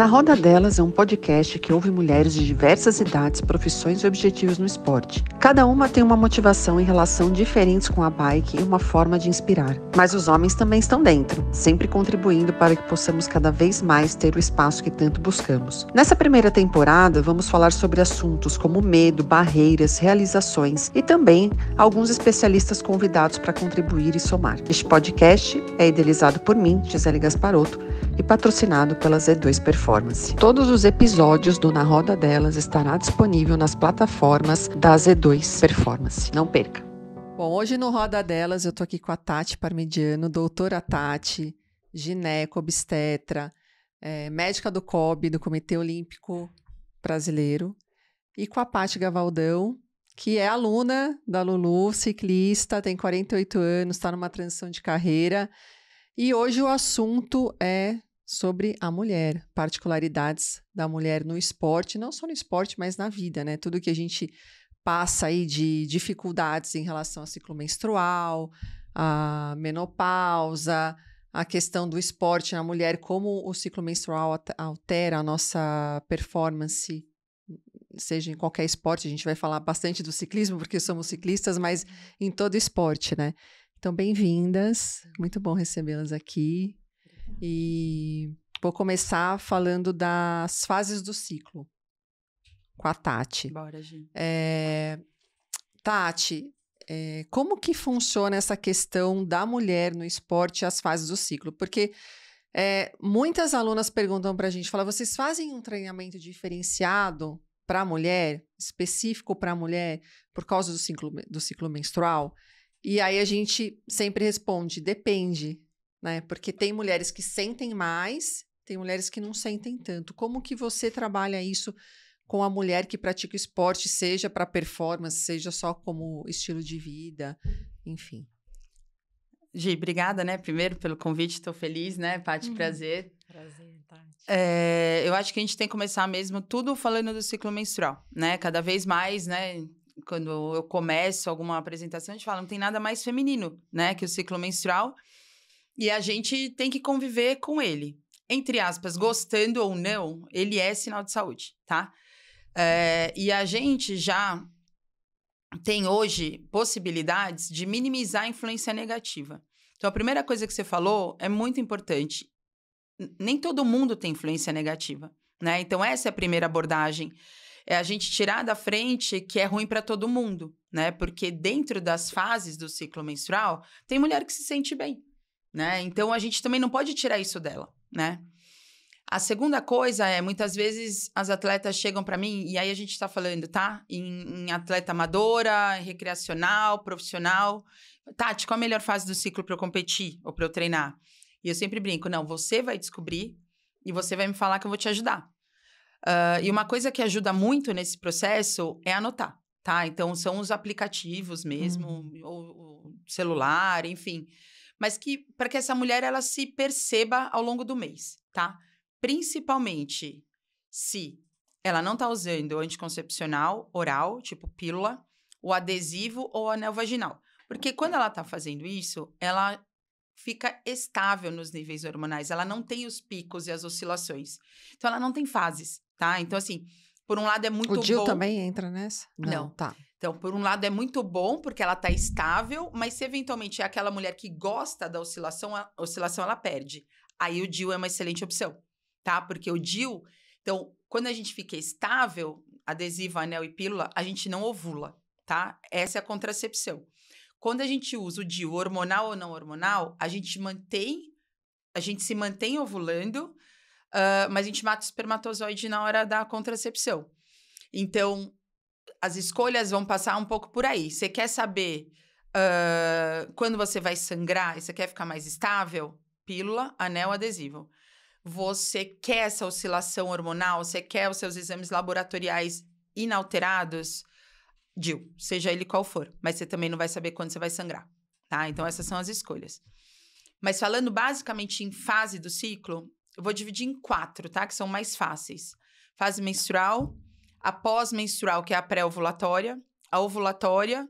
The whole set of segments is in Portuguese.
Na Roda Delas é um podcast que ouve mulheres de diversas idades, profissões e objetivos no esporte. Cada uma tem uma motivação e relação diferentes com a bike e uma forma de inspirar. Mas os homens também estão dentro, sempre contribuindo para que possamos cada vez mais ter o espaço que tanto buscamos. Nessa primeira temporada, vamos falar sobre assuntos como medo, barreiras, realizações e também alguns especialistas convidados para contribuir e somar. Este podcast é idealizado por mim, Gisele Gasparotto, e patrocinado pela Z2 Performance performance. Todos os episódios do Na Roda Delas estará disponível nas plataformas da Z2 Performance. Não perca! Bom, hoje no Roda Delas eu tô aqui com a Tati Parmigiano, doutora Tati, gineco, obstetra, é, médica do COB, do Comitê Olímpico Brasileiro, e com a Paty Gavaldão, que é aluna da Lulu, ciclista, tem 48 anos, está numa transição de carreira. E hoje o assunto é sobre a mulher, particularidades da mulher no esporte, não só no esporte, mas na vida, né? Tudo que a gente passa aí de dificuldades em relação ao ciclo menstrual, a menopausa, a questão do esporte na mulher, como o ciclo menstrual altera a nossa performance, seja em qualquer esporte, a gente vai falar bastante do ciclismo, porque somos ciclistas, mas uhum. em todo esporte, né? Então, bem-vindas, muito bom recebê-las aqui. Tá. E vou começar falando das fases do ciclo com a Tati. Bora, gente. Eh, é, Tati, é, como que funciona essa questão da mulher no esporte e as fases do ciclo? Porque é, muitas alunas perguntam para a gente, fala, vocês fazem um treinamento diferenciado para a mulher, específico para a mulher, por causa do ciclo, do ciclo menstrual? E aí a gente sempre responde, depende né? Porque tem mulheres que sentem mais, tem mulheres que não sentem tanto. Como que você trabalha isso com a mulher que pratica esporte, seja para performance, seja só como estilo de vida, enfim? Gi, obrigada, né? Primeiro pelo convite, estou feliz, né? Paty, uhum. prazer. Prazer, É, eu acho que a gente tem que começar mesmo tudo falando do ciclo menstrual, né? Cada vez mais, né? Quando eu começo alguma apresentação, a gente fala, não tem nada mais feminino, né? Que o ciclo menstrual. E a gente tem que conviver com ele. Entre aspas, gostando ou não, ele é sinal de saúde, tá? É, e a gente já tem hoje possibilidades de minimizar a influência negativa. Então, a primeira coisa que você falou é muito importante. Nem todo mundo tem influência negativa, né? Então, essa é a primeira abordagem. É a gente tirar da frente que é ruim para todo mundo, né? Porque dentro das fases do ciclo menstrual, tem mulher que se sente bem, né? Então a gente também não pode tirar isso dela, né? A segunda coisa é, muitas vezes as atletas chegam para mim, e aí a gente está falando, tá? Em, em, atleta amadora, recreacional, profissional. Tati, qual a melhor fase do ciclo para eu competir ou para eu treinar? E eu sempre brinco, não, você vai descobrir e você vai me falar que eu vou te ajudar. Uh, e uma coisa que ajuda muito nesse processo é anotar, tá? Então, são os aplicativos mesmo, hum. ou, ou celular, enfim mas que para que essa mulher ela se perceba ao longo do mês, tá? Principalmente se ela não está usando o anticoncepcional oral, tipo pílula, o adesivo ou anel vaginal. Porque quando ela está fazendo isso, ela fica estável nos níveis hormonais, ela não tem os picos e as oscilações. Então ela não tem fases, tá? Então assim, por um lado é muito o Dil também entra nessa? Não, não. tá. Então, por um lado, é muito bom porque ela está estável, mas se eventualmente é aquela mulher que gosta da oscilação, a oscilação ela perde. Aí o DIL é uma excelente opção, tá? Porque o DIL. Então, quando a gente fica estável, adesivo, anel e pílula, a gente não ovula, tá? Essa é a contracepção. Quando a gente usa o DIU hormonal ou não hormonal, a gente mantém, a gente se mantém ovulando, uh, mas a gente mata o espermatozoide na hora da contracepção. Então, as escolhas vão passar um pouco por aí. Você quer saber uh, quando você vai sangrar e você quer ficar mais estável? Pílula, anel adesivo. Você quer essa oscilação hormonal? Você quer os seus exames laboratoriais inalterados? DIL, seja ele qual for. Mas você também não vai saber quando você vai sangrar, tá? Então, essas são as escolhas. Mas falando basicamente em fase do ciclo, eu vou dividir em quatro, tá? Que são mais fáceis. Fase menstrual, a pós-menstrual, que é a pré-ovulatória, a ovulatória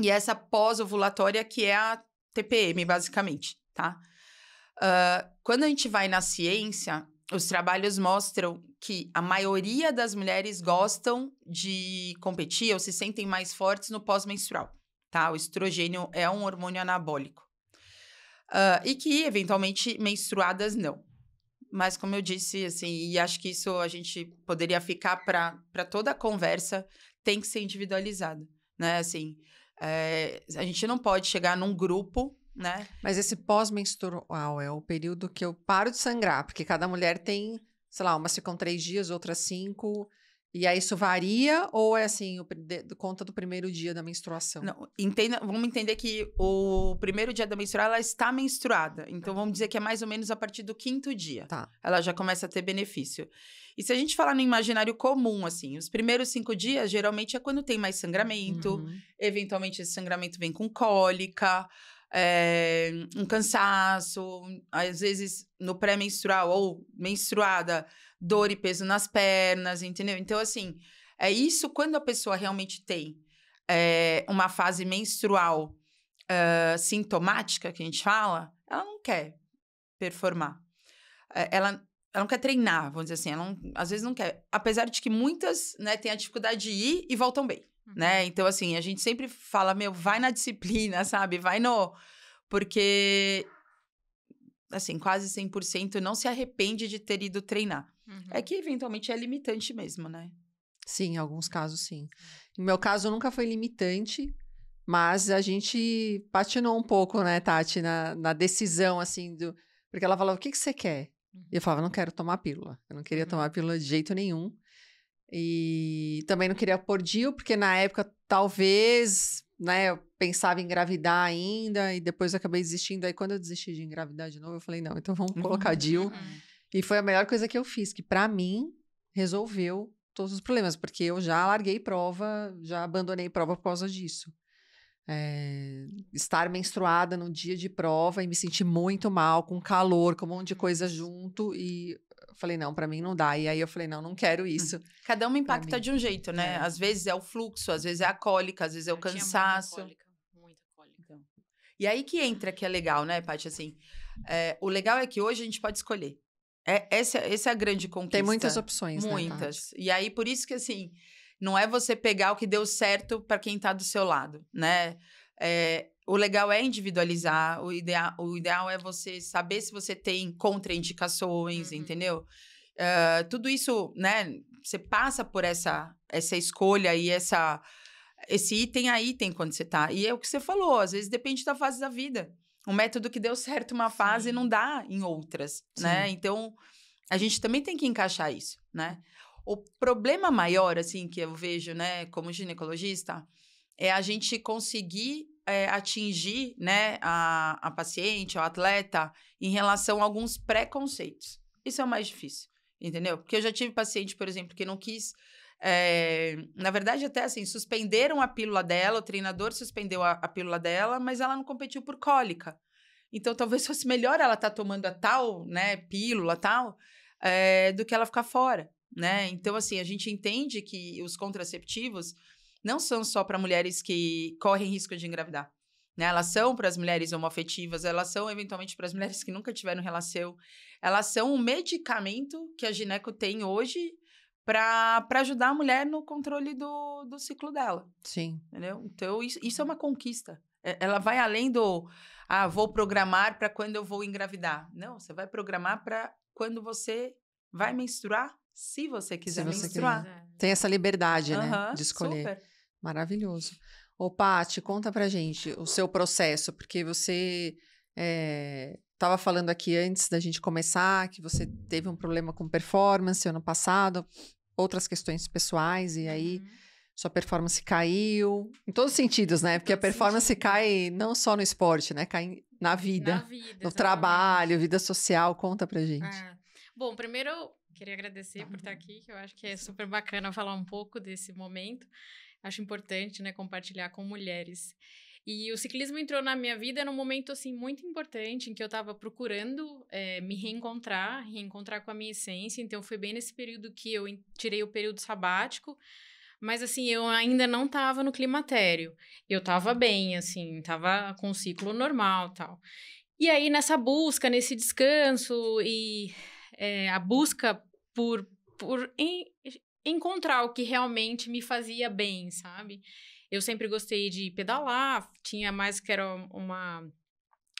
e essa pós-ovulatória, que é a TPM, basicamente, tá? Uh, quando a gente vai na ciência, os trabalhos mostram que a maioria das mulheres gostam de competir ou se sentem mais fortes no pós-menstrual, tá? O estrogênio é um hormônio anabólico. Uh, e que, eventualmente, menstruadas não. Mas como eu disse, assim, e acho que isso a gente poderia ficar para toda a conversa, tem que ser individualizado, né? Assim, é, a gente não pode chegar num grupo, né? Mas esse pós-menstrual é o período que eu paro de sangrar, porque cada mulher tem, sei lá, umas ficam três dias, outras cinco. E aí isso varia ou é assim, o, de, conta do primeiro dia da menstruação? Não, entenda, vamos entender que o primeiro dia da menstruação ela está menstruada. Então vamos dizer que é mais ou menos a partir do quinto dia. Tá. Ela já começa a ter benefício. E se a gente falar no imaginário comum, assim, os primeiros cinco dias geralmente é quando tem mais sangramento. Uhum. Eventualmente esse sangramento vem com cólica é, um cansaço, às vezes no pré-menstrual ou menstruada, dor e peso nas pernas, entendeu? Então, assim, é isso quando a pessoa realmente tem é, uma fase menstrual ah, sintomática, que a gente fala, ela não quer performar. Eh, ela, ela não quer treinar, vamos dizer assim, ela não, às vezes não quer. Apesar de que muitas né, têm a dificuldade de ir e voltam bem. Né? Uhum. Então, assim, a gente sempre fala, meu, vai na disciplina, sabe? Vai no. Porque, assim, quase 100% não se arrepende de ter ido treinar. É uhum. É que, eventualmente, é limitante mesmo, né? Sim, em alguns casos, sim. No meu caso, nunca foi limitante, mas a gente patinou um pouco, né, Tati, na, na decisão, assim, do... Porque ela falava, o que, que você quer? E eu uhum. falava, não quero tomar pílula. Eu não queria tomar uhum. pílula de jeito nenhum. E também não queria pôr Dil porque na época talvez, né, eu pensava em engravidar ainda e depois acabei desistindo. Aí quando eu desisti de engravidar de novo, eu falei, não, então vamos uhum. colocar Dil uhum. e foi a melhor coisa que eu fiz, que para mim resolveu todos os problemas, porque eu já larguei prova, já abandonei prova por causa disso. É, estar menstruada no dia de prova e me sentir muito mal, com calor, com um monte de coisa junto, e falei, não, para mim não dá. E aí eu falei, não, não quero hum. isso. Cada um impacta de um jeito, né? É. Às vezes é o fluxo, às vezes é a cólica, às vezes é o eu cansaço. Muita cólica, muita cólica. Então, e aí que entra que é legal, né, Paty? Assim, é, o legal é que hoje a gente pode escolher. É, essa, essa é a grande conquista. Tem muitas opções, né, Muitas. Né, e aí, por isso que, assim, não é você pegar o que deu certo para quem está do seu lado, né? É, o legal é individualizar, o ideal, o ideal é você saber se você tem contraindicações, uhum. entendeu? Uh, tudo isso, né? Você passa por essa, essa escolha e essa, esse item a item quando você tá. E é o que você falou, às vezes depende da fase da vida. Um método que deu certo uma fase Sim. não dá em outras, né? Sim. né? Então, a gente também tem que encaixar isso, né? O problema maior, assim, que eu vejo, né, como ginecologista, é a gente conseguir é, atingir né, a, a paciente, o atleta, em relação a alguns preconceitos. Isso é o mais difícil, entendeu? Porque eu já tive paciente, por exemplo, que não quis. É, na verdade, até assim, suspenderam a pílula dela, o treinador suspendeu a, a pílula dela, mas ela não competiu por cólica. Então, talvez fosse melhor ela estar tá tomando a tal, né, pílula tal, é, do que ela ficar fora, né? Então, assim, a gente entende que os contraceptivos não são só para mulheres que correm risco de engravidar. Né? Elas são para as mulheres homoafetivas, elas são eventualmente para as mulheres que nunca tiveram relação. Elas são um medicamento que a gineco tem hoje para ajudar a mulher no controle do, do ciclo dela. Sim. Entendeu? Então, isso, isso é uma conquista. É, ela vai além do, ah, vou programar para quando eu vou engravidar. Não, você vai programar para quando você vai menstruar, se você quiser se você menstruar. Quiser. É. Tem essa liberdade, né, de escolher. Super. Maravilhoso. Ô, Paty, conta pra gente o seu processo, porque você estava eh, é, falando aqui antes da gente começar que você teve um problema com performance ano passado, outras questões pessoais, e aí uhum. sua performance caiu, em todos os sentidos, né? Porque a performance sentido. cai não só no esporte, né? Cai na vida, na vida no exatamente. trabalho, vida social. Conta pra gente. É. Bom, primeiro, queria agradecer por estar uhum. aqui, que eu acho que é super bacana falar um pouco desse momento acho importante, né, compartilhar com mulheres. E o ciclismo entrou na minha vida num momento, assim, muito importante, em que eu estava procurando é, me reencontrar, reencontrar com a minha essência. Então, foi bem nesse período que eu tirei o período sabático, mas assim, eu ainda não estava no climatério. Eu estava bem, assim, estava com o ciclo normal tal. E aí, nessa busca, nesse descanso e é, a busca por, por em, encontrar o que realmente me fazia bem, sabe? Eu sempre gostei de pedalar, tinha mais que era uma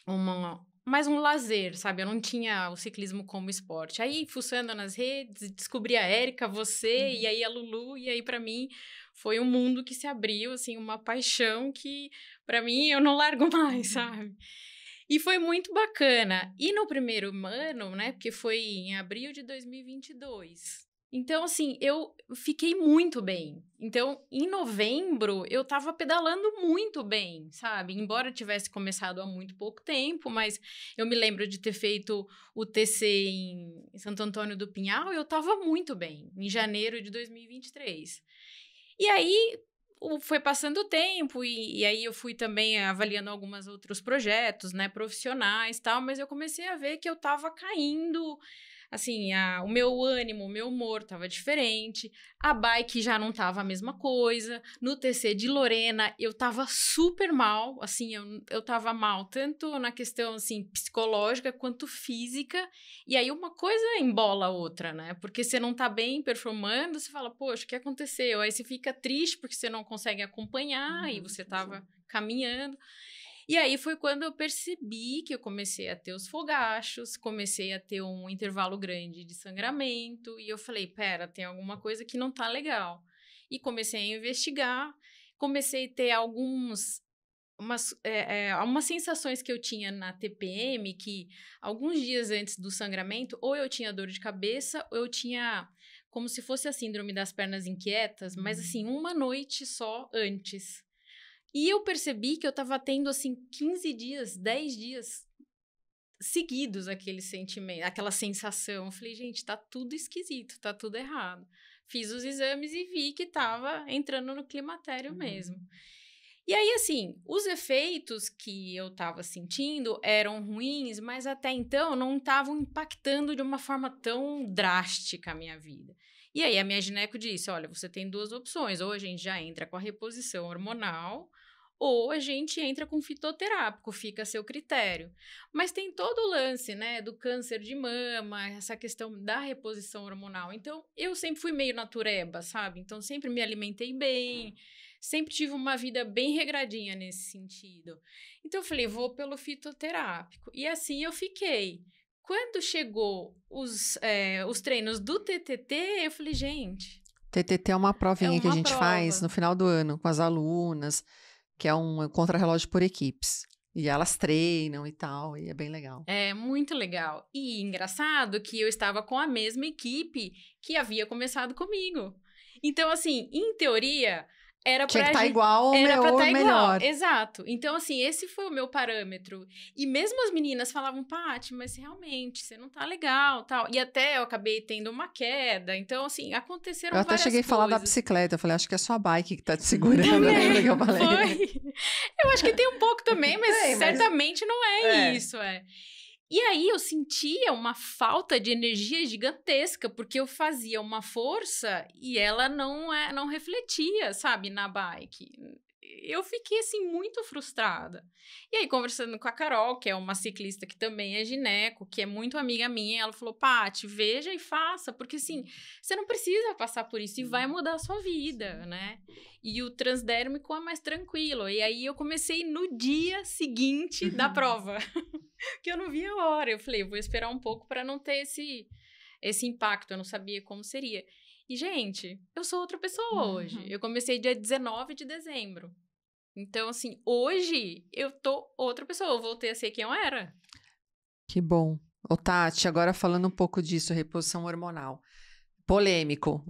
uma mais um lazer, sabe? Eu não tinha o ciclismo como esporte. Aí, fuçando nas redes, descobri a Érica, você, uhum. e aí a Lulu, e aí para mim foi um mundo que se abriu, assim, uma paixão que para mim eu não largo mais, uhum. sabe? E foi muito bacana. E no primeiro ano, né, porque foi em abril de 2022, então, assim, eu fiquei muito bem. Então, em novembro, eu tava pedalando muito bem, sabe? Embora tivesse começado há muito pouco tempo, mas eu me lembro de ter feito o TC em Santo Antônio do Pinhal eu tava muito bem, em janeiro de 2023. E aí, foi passando o tempo e, e, aí eu fui também avaliando alguns outros projetos, né, profissionais tal, mas eu comecei a ver que eu estava caindo Assim, a, o meu ânimo, o meu humor tava diferente, a bike já não tava a mesma coisa. No TC de Lorena, eu tava super mal, assim, eu, eu tava mal, tanto na questão, assim, psicológica quanto física. E aí uma coisa embola a outra, né? Porque você não tá bem performando, você fala, poxa, o que aconteceu? Aí você fica triste porque você não consegue acompanhar uhum, e você tava sim. caminhando. E aí foi quando eu percebi que eu comecei a ter os fogachos, comecei a ter um intervalo grande de sangramento, e eu falei: pera, tem alguma coisa que não tá legal. E comecei a investigar, comecei a ter alguns umas, é, é, umas sensações que eu tinha na TPM que alguns dias antes do sangramento, ou eu tinha dor de cabeça, ou eu tinha como se fosse a síndrome das pernas inquietas, mas uhum. assim, uma noite só antes. E eu percebi que eu tava tendo, assim, 15 dias, 10 dias seguidos aquele sentimento, aquela sensação. Eu falei, gente, tá tudo esquisito, tá tudo errado. Fiz os exames e vi que tava entrando no climatério uhum. mesmo. E aí, assim, os efeitos que eu tava sentindo eram ruins, mas até então não estavam impactando de uma forma tão drástica a minha vida. E aí a minha gineco disse: olha, você tem duas opções. Ou a gente já entra com a reposição hormonal, ou a gente entra com fitoterápico, fica a seu critério. Mas tem todo o lance, né, do câncer de mama, essa questão da reposição hormonal. Então, eu sempre fui meio natureba, sabe? Então, sempre me alimentei bem, sempre tive uma vida bem regradinha nesse sentido. Então, eu falei, vou pelo fitoterápico. E assim eu fiquei. Quando chegou os, é, os treinos do TTT, eu falei, gente. TTT é uma provinha é uma que a gente prova. faz no final do ano com as alunas que é um é contrarrelógio por equipes. E elas treinam e tal, e é bem legal. É muito legal. E engraçado que eu estava com a mesma equipe que havia começado comigo. Então, assim, em teoria, era para pra tá gente... igual era meu, pra tá melhor. igual. Exato. Então, assim, esse foi o meu parâmetro. E mesmo as meninas falavam, Paty, mas realmente, você não tá legal, tal. E até eu acabei tendo uma queda. Então, assim, aconteceram Eu até cheguei coisas. a falar da bicicleta. Eu falei, acho que é só a bike que tá te segurando. Né, que eu falei? Foi. Eu acho que tem um pouco também, mas, é, mas... certamente não é, é. isso, é. E aí eu sentia uma falta de energia gigantesca, porque eu fazia uma força e ela não, é, não refletia, sabe, na bike eu fiquei assim muito frustrada. E aí conversando com a Carol, que é uma ciclista que também é gineco, que é muito amiga minha, ela falou: "Pati, veja e faça, porque assim, você não precisa passar por isso e vai uhum. mudar a sua vida, né?" E o transdérmico é mais tranquilo. E aí eu comecei no dia seguinte da prova, que eu não via a hora. Eu falei: "Vou esperar um pouco para não ter esse esse impacto, eu não sabia como seria. E, gente, eu sou outra pessoa uhum. hoje. Eu comecei dia 19 de dezembro. Então, assim, hoje eu tô outra pessoa. Eu voltei a ser quem eu era. Que bom. Ô, Tati, agora falando um pouco disso, reposição hormonal. Polêmico.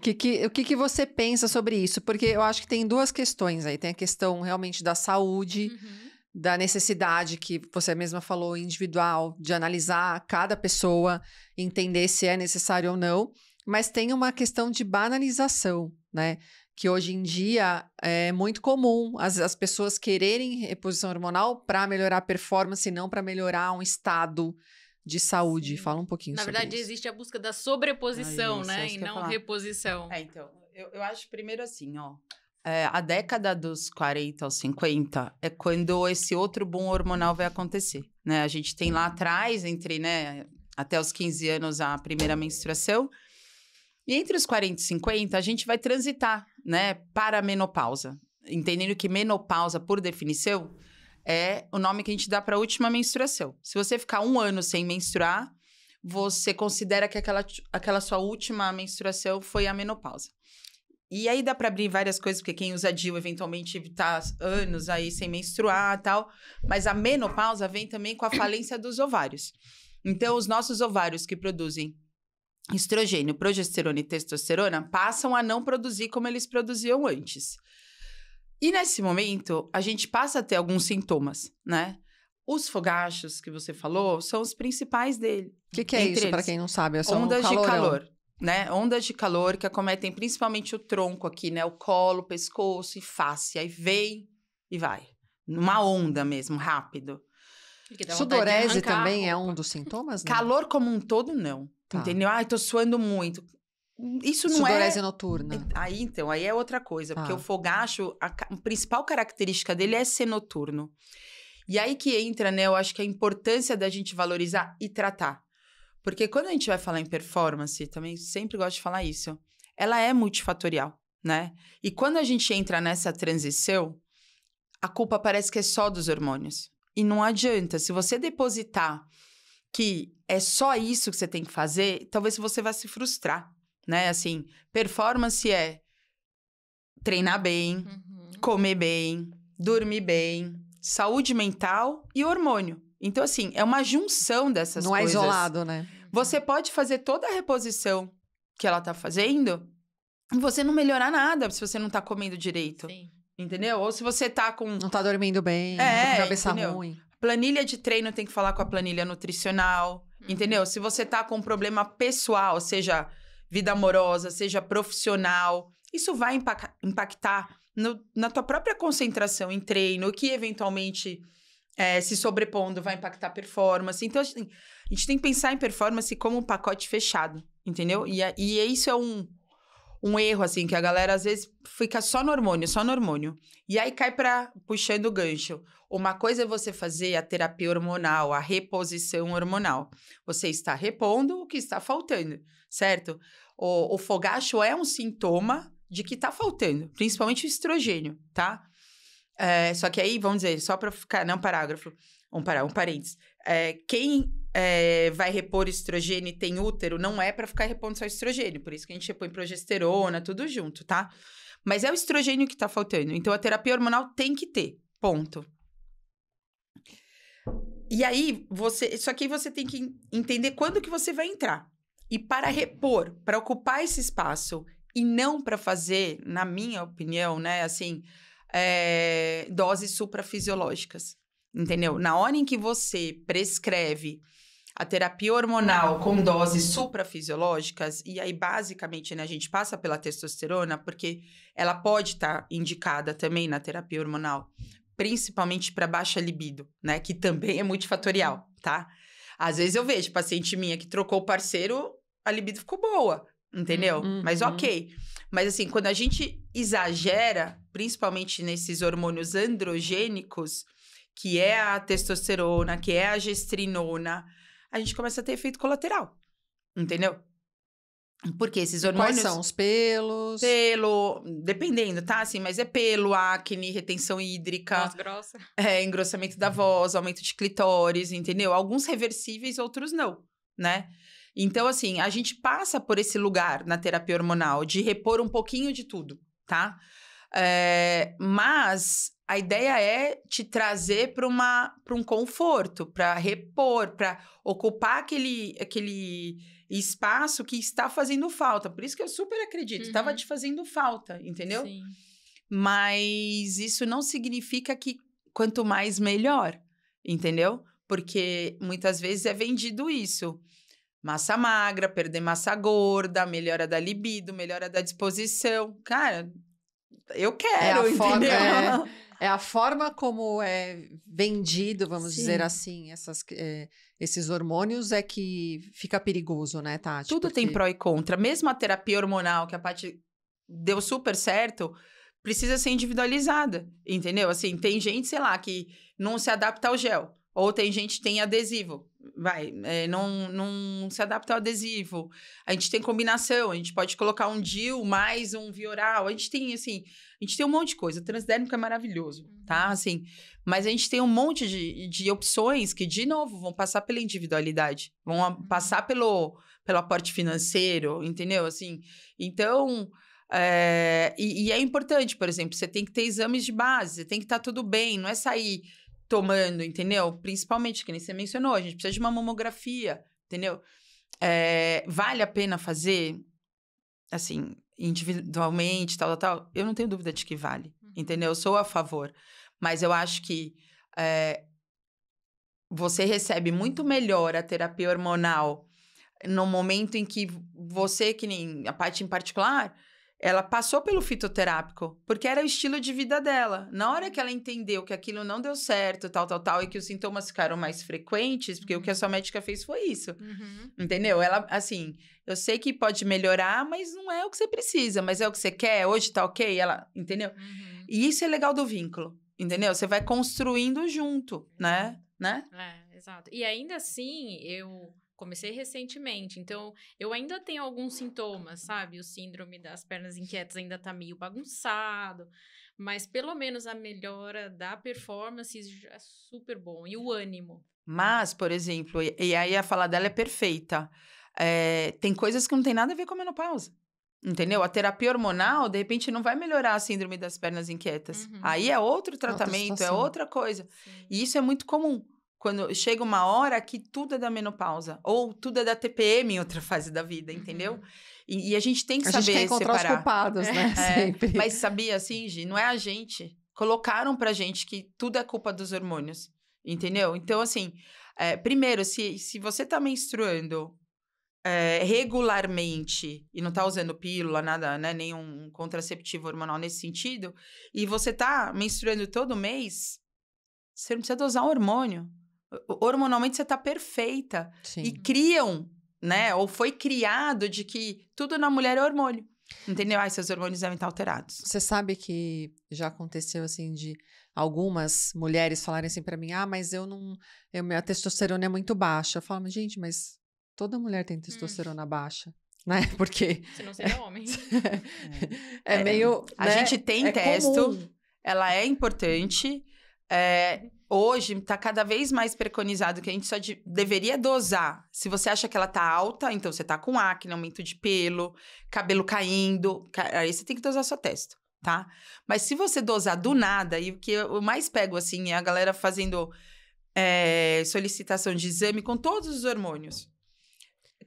Que, que, o que, que você pensa sobre isso? Porque eu acho que tem duas questões aí. Tem a questão realmente da saúde, uhum. da necessidade que você mesma falou, individual, de analisar cada pessoa, entender se é necessário ou não. Mas tem uma questão de banalização, né? Que hoje em dia é muito comum as, as pessoas quererem reposição hormonal para melhorar a performance, não para melhorar um estado de saúde. Sim. Fala um pouquinho Na sobre verdade, isso. existe a busca da sobreposição, Ai, né? É e não reposição. É, então, eu, eu acho primeiro assim, ó. É, a década dos 40 aos 50 é quando esse outro boom hormonal vai acontecer, né? A gente tem lá atrás, entre, né, até os 15 anos, a primeira menstruação. E entre os 40 e 50, a gente vai transitar, né, para a menopausa. Entendendo que menopausa, por definição, é o nome que a gente dá para a última menstruação. Se você ficar um ano sem menstruar, você considera que aquela, aquela sua última menstruação foi a menopausa. E aí dá para abrir várias coisas, porque quem usa DIU eventualmente está anos aí sem menstruar tal. Mas a menopausa vem também com a falência dos ovários. Então, os nossos ovários que produzem estrogênio, progesterona e testosterona passam a não produzir como eles produziam antes. E nesse momento, a gente passa a ter alguns sintomas, né? Os fogachos que você falou são os principais dele. O que, que, é isso, para quem não sabe? É só Ondas um de calor, né? Ondas de calor que acometem principalmente o tronco aqui, né? O colo, pescoço e face. Aí vem e vai. Numa onda mesmo, rápido. Sudorese também é um dos sintomas? Né? Calor como um todo, não. Tá. Entendeu? Ai, tô suando muito. Isso não é Sudorese é. noturna. Aí então, aí é outra coisa, tá. porque o fogacho, a, a principal característica dele é ser noturno. E aí que entra, né, eu acho que a importância da gente valorizar e tratar. Porque quando a gente vai falar em performance, também sempre gosto de falar isso, ela é multifatorial, né? E quando a gente entra nessa transição, a culpa parece que é só dos hormônios. E não adianta, se você depositar que é só isso que você tem que fazer, talvez você vá se frustrar, né? Assim, performance é treinar bem, uhum. comer bem, dormir bem, saúde mental e hormônio. Então, assim, é uma junção dessas Não é coisas. Não é isolado, né? Você pode fazer toda a reposição que ela tá fazendo e você não melhorar nada se você não tá comendo direito. Sim. Entendeu? Ou se você tá com. Não tá dormindo bem, é, com a cabeça entendeu? ruim. Planilha de treino tem que falar com a planilha nutricional, uhum. entendeu? Se você tá com um problema pessoal, seja vida amorosa, seja profissional, isso vai impactar no, na tua própria concentração em treino, que eventualmente é, se sobrepondo vai impactar a performance. Então, assim, a gente, tem, que pensar em performance como um pacote fechado, entendeu? E, e isso é um, um erro, assim, que a galera às vezes fica só no hormônio, só no hormônio. E aí cai para puxando o gancho. Uma coisa é você fazer a terapia hormonal, a reposição hormonal. Você está repondo o que está faltando, certo? O, o fogacho é um sintoma de que está faltando, principalmente o estrogênio, tá? É, só que aí, vamos dizer, só para ficar, não né, parágrafo, um, pará, um parênteses. É, quem é, vai repor estrogênio e tem útero, não é para ficar repondo só estrogênio. Por isso que a gente repõe progesterona, tudo junto, tá? Mas é o estrogênio que tá faltando. Então a terapia hormonal tem que ter. Ponto. E aí, você. Só que aí você tem que entender quando que você vai entrar. E para repor, para ocupar esse espaço, e não para fazer, na minha opinião, né, assim, é, doses suprafisiológicas. Entendeu? Na hora em que você prescreve a terapia hormonal com doses suprafisiológicas, e aí basicamente né, a gente passa pela testosterona, porque ela pode estar tá indicada também na terapia hormonal, principalmente para baixa libido, né? Que também é multifatorial, tá? Às vezes eu vejo paciente minha que trocou o parceiro, a libido ficou boa, entendeu? Hum, uhum. Mas ok. Mas assim, quando a gente exagera, principalmente nesses hormônios androgênicos, que é a testosterona, que é a gestrinona, a gente começa a ter efeito colateral. Entendeu? Porque esses hormônios. Quais são os pelos? Pelo, dependendo, tá? Assim, mas é pelo, acne, retenção hídrica. Voz grossa. É, engrossamento da voz, aumento de clitóris, entendeu? Alguns reversíveis, outros não, né? Então, assim, a gente passa por esse lugar na terapia hormonal de repor um pouquinho de tudo, tá? É, mas a ideia é te trazer para uma para um conforto, para repor, para ocupar aquele aquele espaço que está fazendo falta. Por isso que eu super acredito, estava uhum. te fazendo falta, entendeu? Sim. Mas isso não significa que quanto mais melhor, entendeu? Porque muitas vezes é vendido isso. Massa magra, perder massa gorda, melhora da libido, melhora da disposição. Cara, eu é quero, é entendeu? é. É a forma como é vendido, vamos Sim. dizer assim, essas, é, esses hormônios é que fica perigoso, né, Tati? Tudo Porque... tem pró e contra. Mesmo a terapia hormonal, que a parte deu super certo, precisa ser individualizada, entendeu? Assim, tem gente, sei lá, que não se adapta ao gel. Ou tem gente que tem adesivo vai, é, não, não se adapta ao adesivo. A gente tem combinação, a gente pode colocar um DIL mais um Vioral. A gente tem, assim, a gente tem um monte de coisa. O transdérmico é maravilhoso, tá? Uhum. Assim, mas a gente tem um monte de, de opções que, de novo, vão passar pela individualidade, vão uhum. passar pelo, pelo aporte financeiro, entendeu? Assim, então... É, e, e, é importante, por exemplo, você tem que ter exames de base, você tem que estar tá tudo bem, não é sair tomando, entendeu? Principalmente, que nem você mencionou, a gente precisa de uma mamografia, entendeu? É, vale a pena fazer, assim, individualmente, tal, tal, tal? Eu não tenho dúvida de que vale, uhum. entendeu? Eu sou a favor. Mas eu acho que é, você recebe muito melhor a terapia hormonal no momento em que você, que nem a parte em particular, ela passou pelo fitoterápico, porque era o estilo de vida dela. Na hora que ela entendeu que aquilo não deu certo, tal, tal, tal, e que os sintomas ficaram mais frequentes, porque uhum. o que a uhum. sua médica fez foi isso. Uhum. Entendeu? Ela, assim, eu sei que pode melhorar, mas não é o que você precisa, mas é o que você quer, hoje tá ok, ela, entendeu? Uhum. E isso é legal do vínculo, entendeu? Você vai construindo junto, né? Né? É, exato. E ainda assim, eu Comecei recentemente, então eu ainda tenho alguns sintomas, sabe? O síndrome das pernas inquietas ainda tá meio bagunçado, mas pelo menos a melhora da performance é super bom e o ânimo. Mas, por exemplo, e aí a fala dela é perfeita. É, tem coisas que não tem nada a ver com a menopausa. Entendeu? A terapia hormonal, de repente, não vai melhorar a síndrome das pernas inquietas. Uhum. Aí é outro é tratamento, outra é outra coisa. Sim. E isso é muito comum quando chega uma hora que tudo é da menopausa ou tudo é da TPM em outra fase da vida, entendeu? Uhum. E, e a gente tem que a saber gente quer encontrar separar. os culpados, né? É, é, Sempre. Mas sabia assim, Gi, não é a gente. Colocaram pra gente que tudo é culpa dos hormônios, entendeu? Então assim, é, primeiro, se, se você tá menstruando é, regularmente e não tá usando pílula, nada, né, nenhum contraceptivo hormonal nesse sentido, e você tá menstruando todo mês, você não precisa dosar um hormônio hormonalmente você está perfeita. Sim. E criam, né? Ou foi criado de que tudo na mulher é hormônio. Entendeu? Ah, seus hormônios devem estar tá alterados. Você sabe que já aconteceu assim de algumas mulheres falarem assim para mim: "Ah, mas eu não, eu, minha testosterona é muito baixa". Eu falo: "Gente, mas toda mulher tem hum. testosterona hum. baixa". Né? Porque. Se não seria homem. É. é, é, meio. A né? gente tem é testo, comum. ela é importante, é, hoje está cada vez mais preconizado que a gente só de, deveria dosar. Se você acha que ela tá alta, então você tá com acne, aumento de pelo, cabelo caindo, aí você tem que dosar sua testo tá? Mas se você dosar do nada, e o que eu mais pego assim é a galera fazendo é, solicitação de exame com todos os hormônios.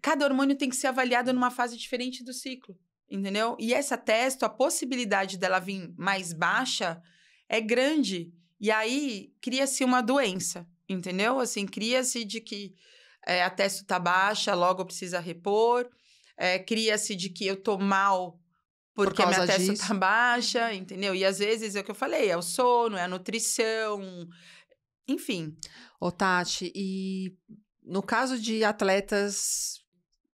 Cada hormônio tem que ser avaliado numa fase diferente do ciclo, entendeu? E essa testo a possibilidade dela vir mais baixa é grande e aí cria-se uma doença, entendeu? Assim, cria-se de que é, a testa está baixa, logo precisa repor. É, cria-se de que eu tô mal porque Por minha testa está tá baixa, entendeu? E às vezes é o que eu falei, é o sono, é a nutrição, enfim. Ô, Tati, e no caso de atletas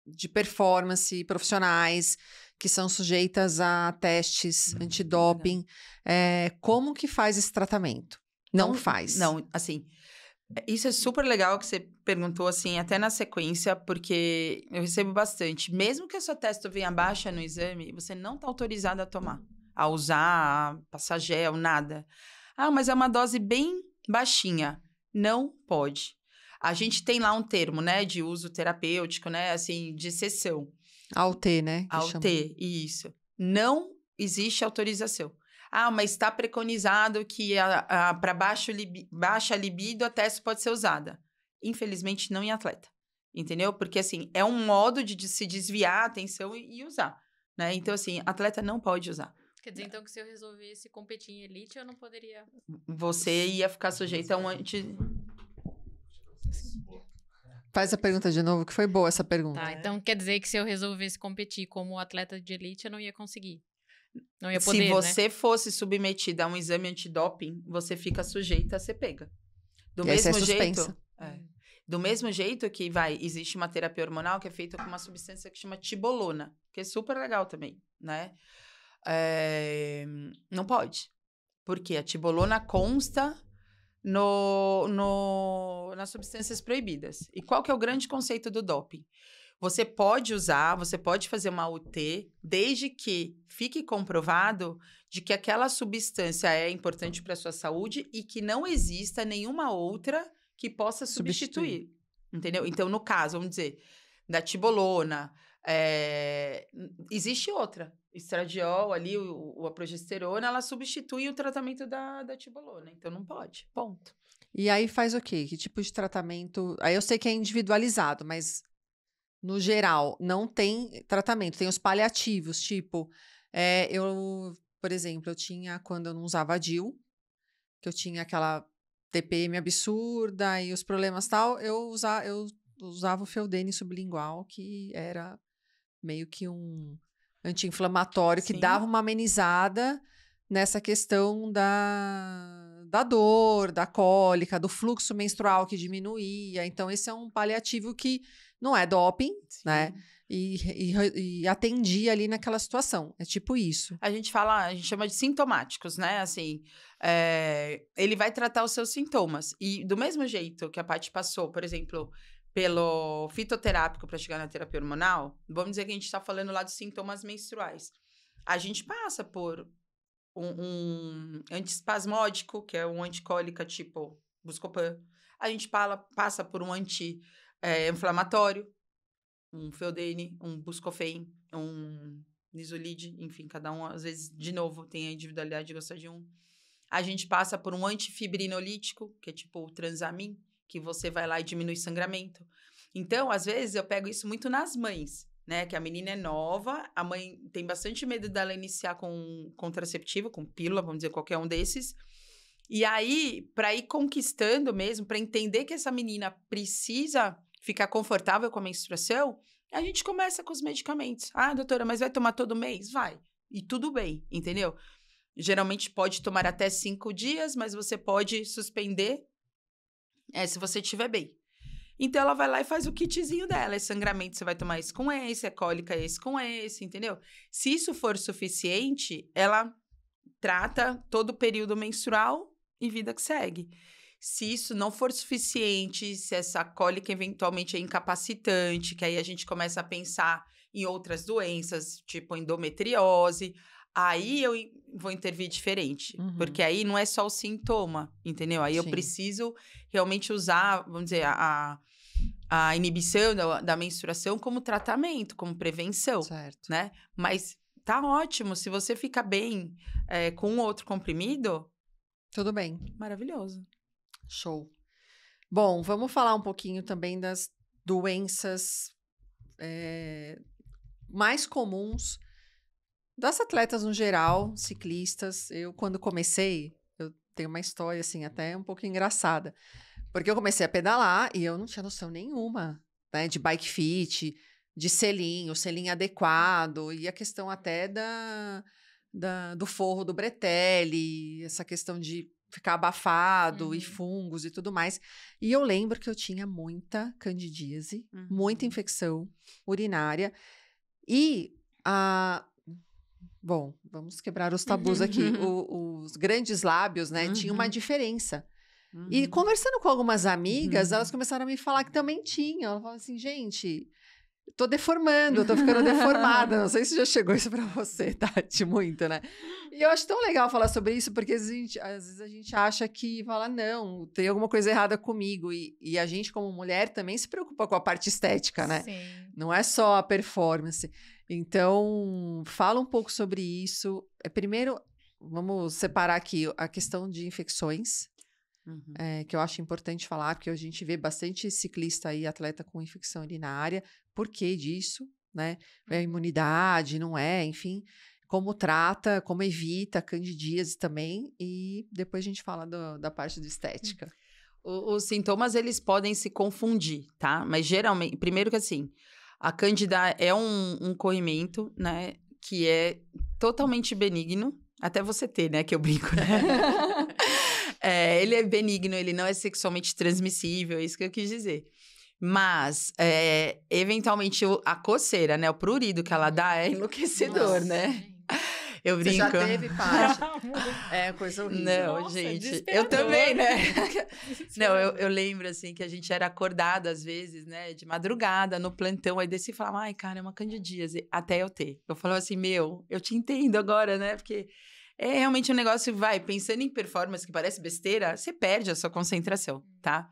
de performance, profissionais, que são sujeitas a testes uhum. antidoping. É, como que faz esse tratamento? Não, não faz. Não, assim, é, isso é super legal que você perguntou, assim, até na sequência, porque eu recebo bastante. Mesmo que a sua testa venha baixa no exame, você não está autorizado a tomar, a usar, a passar gel, nada. Ah, mas é uma dose bem baixinha. Não pode. A gente tem lá um termo, né, de uso terapêutico, né, assim, de exceção. Ao T, né? Ao T, né? isso. Não existe autorização. Ah, mas está preconizado que para libi, baixa libido a teste pode ser usada. Infelizmente, não em atleta. Entendeu? Porque, assim, é um modo de, de se desviar a atenção e, e usar. Né? Então, assim, atleta não pode usar. Quer dizer, então, que se eu resolvesse competir em elite, eu não poderia. Você ia ficar sujeito a um anti. Faz a pergunta de novo, que foi boa essa pergunta. Tá, então quer dizer que se eu resolvesse competir como atleta de elite, eu não ia conseguir. Não ia poder, Se né? você né? fosse submetida a um exame antidoping, você fica sujeita a ser pega. Do e é mesmo jeito. É, do mesmo jeito que vai, existe uma terapia hormonal que é feita com uma substância que chama tibolona, que é super legal também, né? É, não pode. Porque a tibolona consta no, no nas substâncias proibidas. E qual que é o grande conceito do doping? Você pode usar, você pode fazer uma UT, desde que fique comprovado de que aquela substância é importante para a sua saúde e que não exista nenhuma outra que possa substituir. substituir. Entendeu? Então, no caso, vamos dizer, da tibolona, é, existe outra. Estradiol ali, o, o, a progesterona, ela substitui o tratamento da, da tibolona. Então, não pode. Ponto. E aí faz o quê? Que tipo de tratamento? Aí eu sei que é individualizado, mas no geral não tem tratamento. Tem os paliativos, tipo, é, eu, por exemplo, eu tinha quando eu não usava DIL, que eu tinha aquela TPM absurda e os problemas tal, eu, usava, eu usava o Feldene sublingual, que era meio que um anti-inflamatório que dava uma amenizada, nessa questão da, da dor, da cólica, do fluxo menstrual que diminuía. Então, esse é um paliativo que não é doping, né? Sim. né? E, e, e, atendia ali naquela situação. É tipo isso. A gente fala, a gente chama de sintomáticos, né? Assim, é, ele vai tratar os seus sintomas. E do mesmo jeito que a Paty passou, por exemplo, pelo fitoterápico para chegar na terapia hormonal, vamos dizer que a gente está falando lá dos sintomas menstruais. A gente passa por um, um antiespasmódico, que é um anticólica tipo Buscopan. A gente pala, passa por um anti-inflamatório, eh, é, um Feldene, um Buscofen, um Nisolide, enfim, cada um, às vezes, de novo, tem a individualidade de gostar de um. A gente passa por um antifibrinolítico, que é tipo o transamin, que você vai lá e diminui sangramento. Então, às vezes, eu pego isso muito nas mães né? Que a menina é nova, a mãe tem bastante medo dela iniciar com contraceptivo, com pílula, vamos dizer, qualquer um desses. E aí, para ir conquistando mesmo, para entender que essa menina precisa ficar confortável com a menstruação, a gente começa com os medicamentos. Ah, doutora, mas vai tomar todo mês? Vai. E tudo bem, entendeu? Geralmente pode tomar até cinco dias, mas você pode suspender é, se você estiver bem. Então ela vai lá e faz o kitzinho dela. É sangramento, você vai tomar esse com esse, é cólica esse com esse, entendeu? Se isso for suficiente, ela trata todo o período menstrual e vida que segue. Se isso não for suficiente, se essa cólica eventualmente é incapacitante, que aí a gente começa a pensar em outras doenças, tipo endometriose, Aí eu vou intervir diferente, uhum. porque aí não é só o sintoma, entendeu? Aí Sim. eu preciso realmente usar, vamos dizer, a, a inibição da, da menstruação como tratamento, como prevenção, certo. né? Mas tá ótimo, se você fica bem é, com outro comprimido... Tudo bem. Maravilhoso. Show. Bom, vamos falar um pouquinho também das doenças é, mais comuns das atletas no geral, ciclistas, eu quando comecei, eu tenho uma história assim até um pouco engraçada. Porque eu comecei a pedalar e eu não tinha noção nenhuma, né, de bike fit, de selinho, selinho adequado e a questão até da, da do forro do bretelle, essa questão de ficar abafado uhum. e fungos e tudo mais. E eu lembro que eu tinha muita candidíase, uhum. muita infecção urinária. E a, Bom, vamos quebrar os tabus aqui. o, os grandes lábios, né? Uhum. Tinha uma diferença. Uhum. E conversando com algumas amigas, uhum. elas começaram a me falar que também tinha. Ela falou assim, gente, tô deformando, tô ficando deformada. Não sei se já chegou isso para você, Tati, tá? muito, né? E eu acho tão legal falar sobre isso, porque às vezes a gente, às vezes a gente acha que fala, não, tem alguma coisa errada comigo. E, e, a gente, como mulher, também se preocupa com a parte estética, né? Sim. Não é só a performance. Então, fala um pouco sobre isso. É, primeiro, vamos separar aqui a questão de infecções, uhum. é, que eu acho importante falar, porque a gente vê bastante ciclista aí, atleta com infecção urinária. Por que disso? Né? É a uhum. imunidade, não é? Enfim, como trata, como evita candidíase também. E depois a gente fala do, da parte de estética. Uhum. O, os sintomas, eles podem se confundir, tá? Mas geralmente, primeiro que assim... A Cândida é um, um corrimento, né? Que é totalmente benigno. Até você ter, né? Que eu brinco, né? é, ele é benigno, ele não é sexualmente transmissível, é isso que eu quis dizer. Mas, é, eventualmente, a coceira, né? O prurido que ela dá é enlouquecedor, Nossa, né? Gente. Eu brinco. Você já teve parte. é, coisa horrível. Não, Nossa, gente. Eu também, né? Não, eu, eu lembro, assim, que a gente era acordado, às vezes, né? De madrugada, no plantão. Aí desci e falava, ai, cara, é uma candidíase. Até eu ter. Eu falava assim, meu, eu te entendo agora, né? Porque é realmente um negócio, vai, pensando em performance que parece besteira, você perde a sua concentração, tá?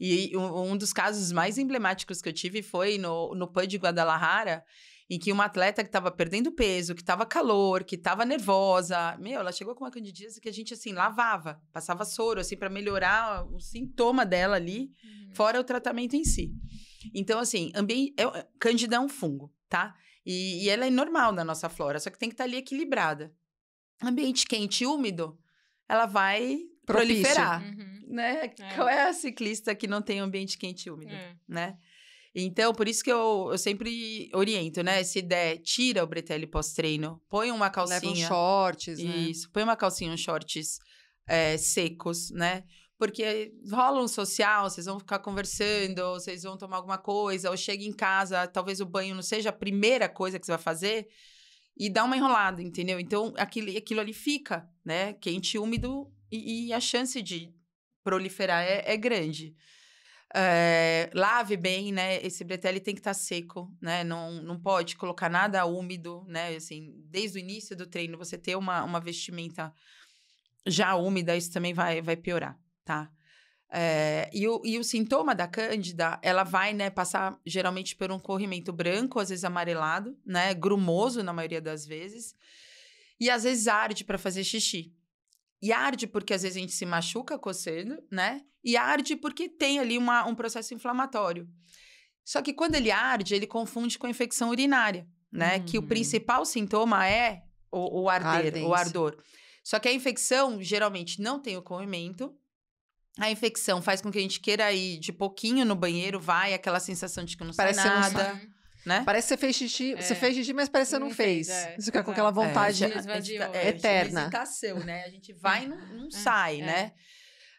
E um, um dos casos mais emblemáticos que eu tive foi no, no PAN de Guadalajara, em que uma atleta que estava perdendo peso, que estava calor, que estava nervosa, meu, ela chegou com uma candidíase que a gente assim lavava, passava soro assim para melhorar o sintoma dela ali, uhum. fora o tratamento em si. Então assim, ambiente, é, é, candida é um fungo, tá? E, e ela é normal na nossa flora, só que tem que estar tá ali equilibrada. Ambiente quente e úmido, ela vai Propício. proliferar, uhum. né? É. Qual é a ciclista que não tem ambiente quente e úmido, é. né? Então, por isso que eu, eu sempre oriento, né? Se der, tira o bretelle pós-treino, põe uma calcinha. Leva shorts, né? Isso, põe uma calcinha, uns shorts é, secos, né? Porque rola um social, vocês vão ficar conversando, vocês vão tomar alguma coisa, ou chega em casa, talvez o banho não seja a primeira coisa que você vai fazer, e dá uma enrolada, entendeu? Então, aquilo, aquilo ali fica, né? Quente, úmido, e, e a chance de proliferar é, é grande. É, lave bem, né? Esse bretelle tem que estar tá seco, né? Não, não pode colocar nada úmido, né? Assim, desde o início do treino, você ter uma, uma vestimenta já úmida, isso também vai, vai piorar, tá? É, e, o, e o sintoma da cândida, ela vai, né, passar geralmente por um corrimento branco, às vezes amarelado, né? Grumoso na maioria das vezes. E às vezes arde para fazer xixi. E arde porque às vezes a gente se machuca cocendo, né? E arde porque tem ali uma, um processo inflamatório. Só que quando ele arde, ele confunde com infecção urinária, né? Uhum. Que o uhum. principal sintoma é o, o arder, o ardor. Só que a infecção geralmente não tem o corrimento. A infecção faz com que a gente queira ir de pouquinho no banheiro, vai, aquela sensação de que não Parece sai nada. Não sai né? Parece que você fez xixi, é. você fez xixi, mas parece que você não, fez. fez. É. Você fica com aquela é. vontade é. é, tá eterna. né? A gente vai e não, não é. sai, é. né?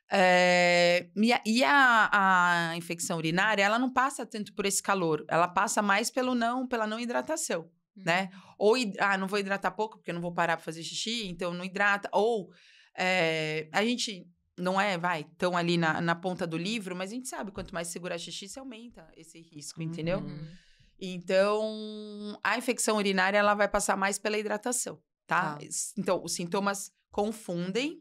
É, e a, a, infecção urinária, ela não passa tanto por esse calor, ela passa mais pelo não, pela não hidratação, hum. né? Ou, ah, não vou hidratar pouco, porque não vou parar para fazer xixi, então não hidrata. Ou, é, a gente não é, vai, tão ali na, na, ponta do livro, mas a gente sabe, quanto mais segurar xixi, você aumenta esse risco, entendeu? Uhum. Então, a infecção urinária ela vai passar mais pela hidratação, tá? Ah. Então, os sintomas confundem,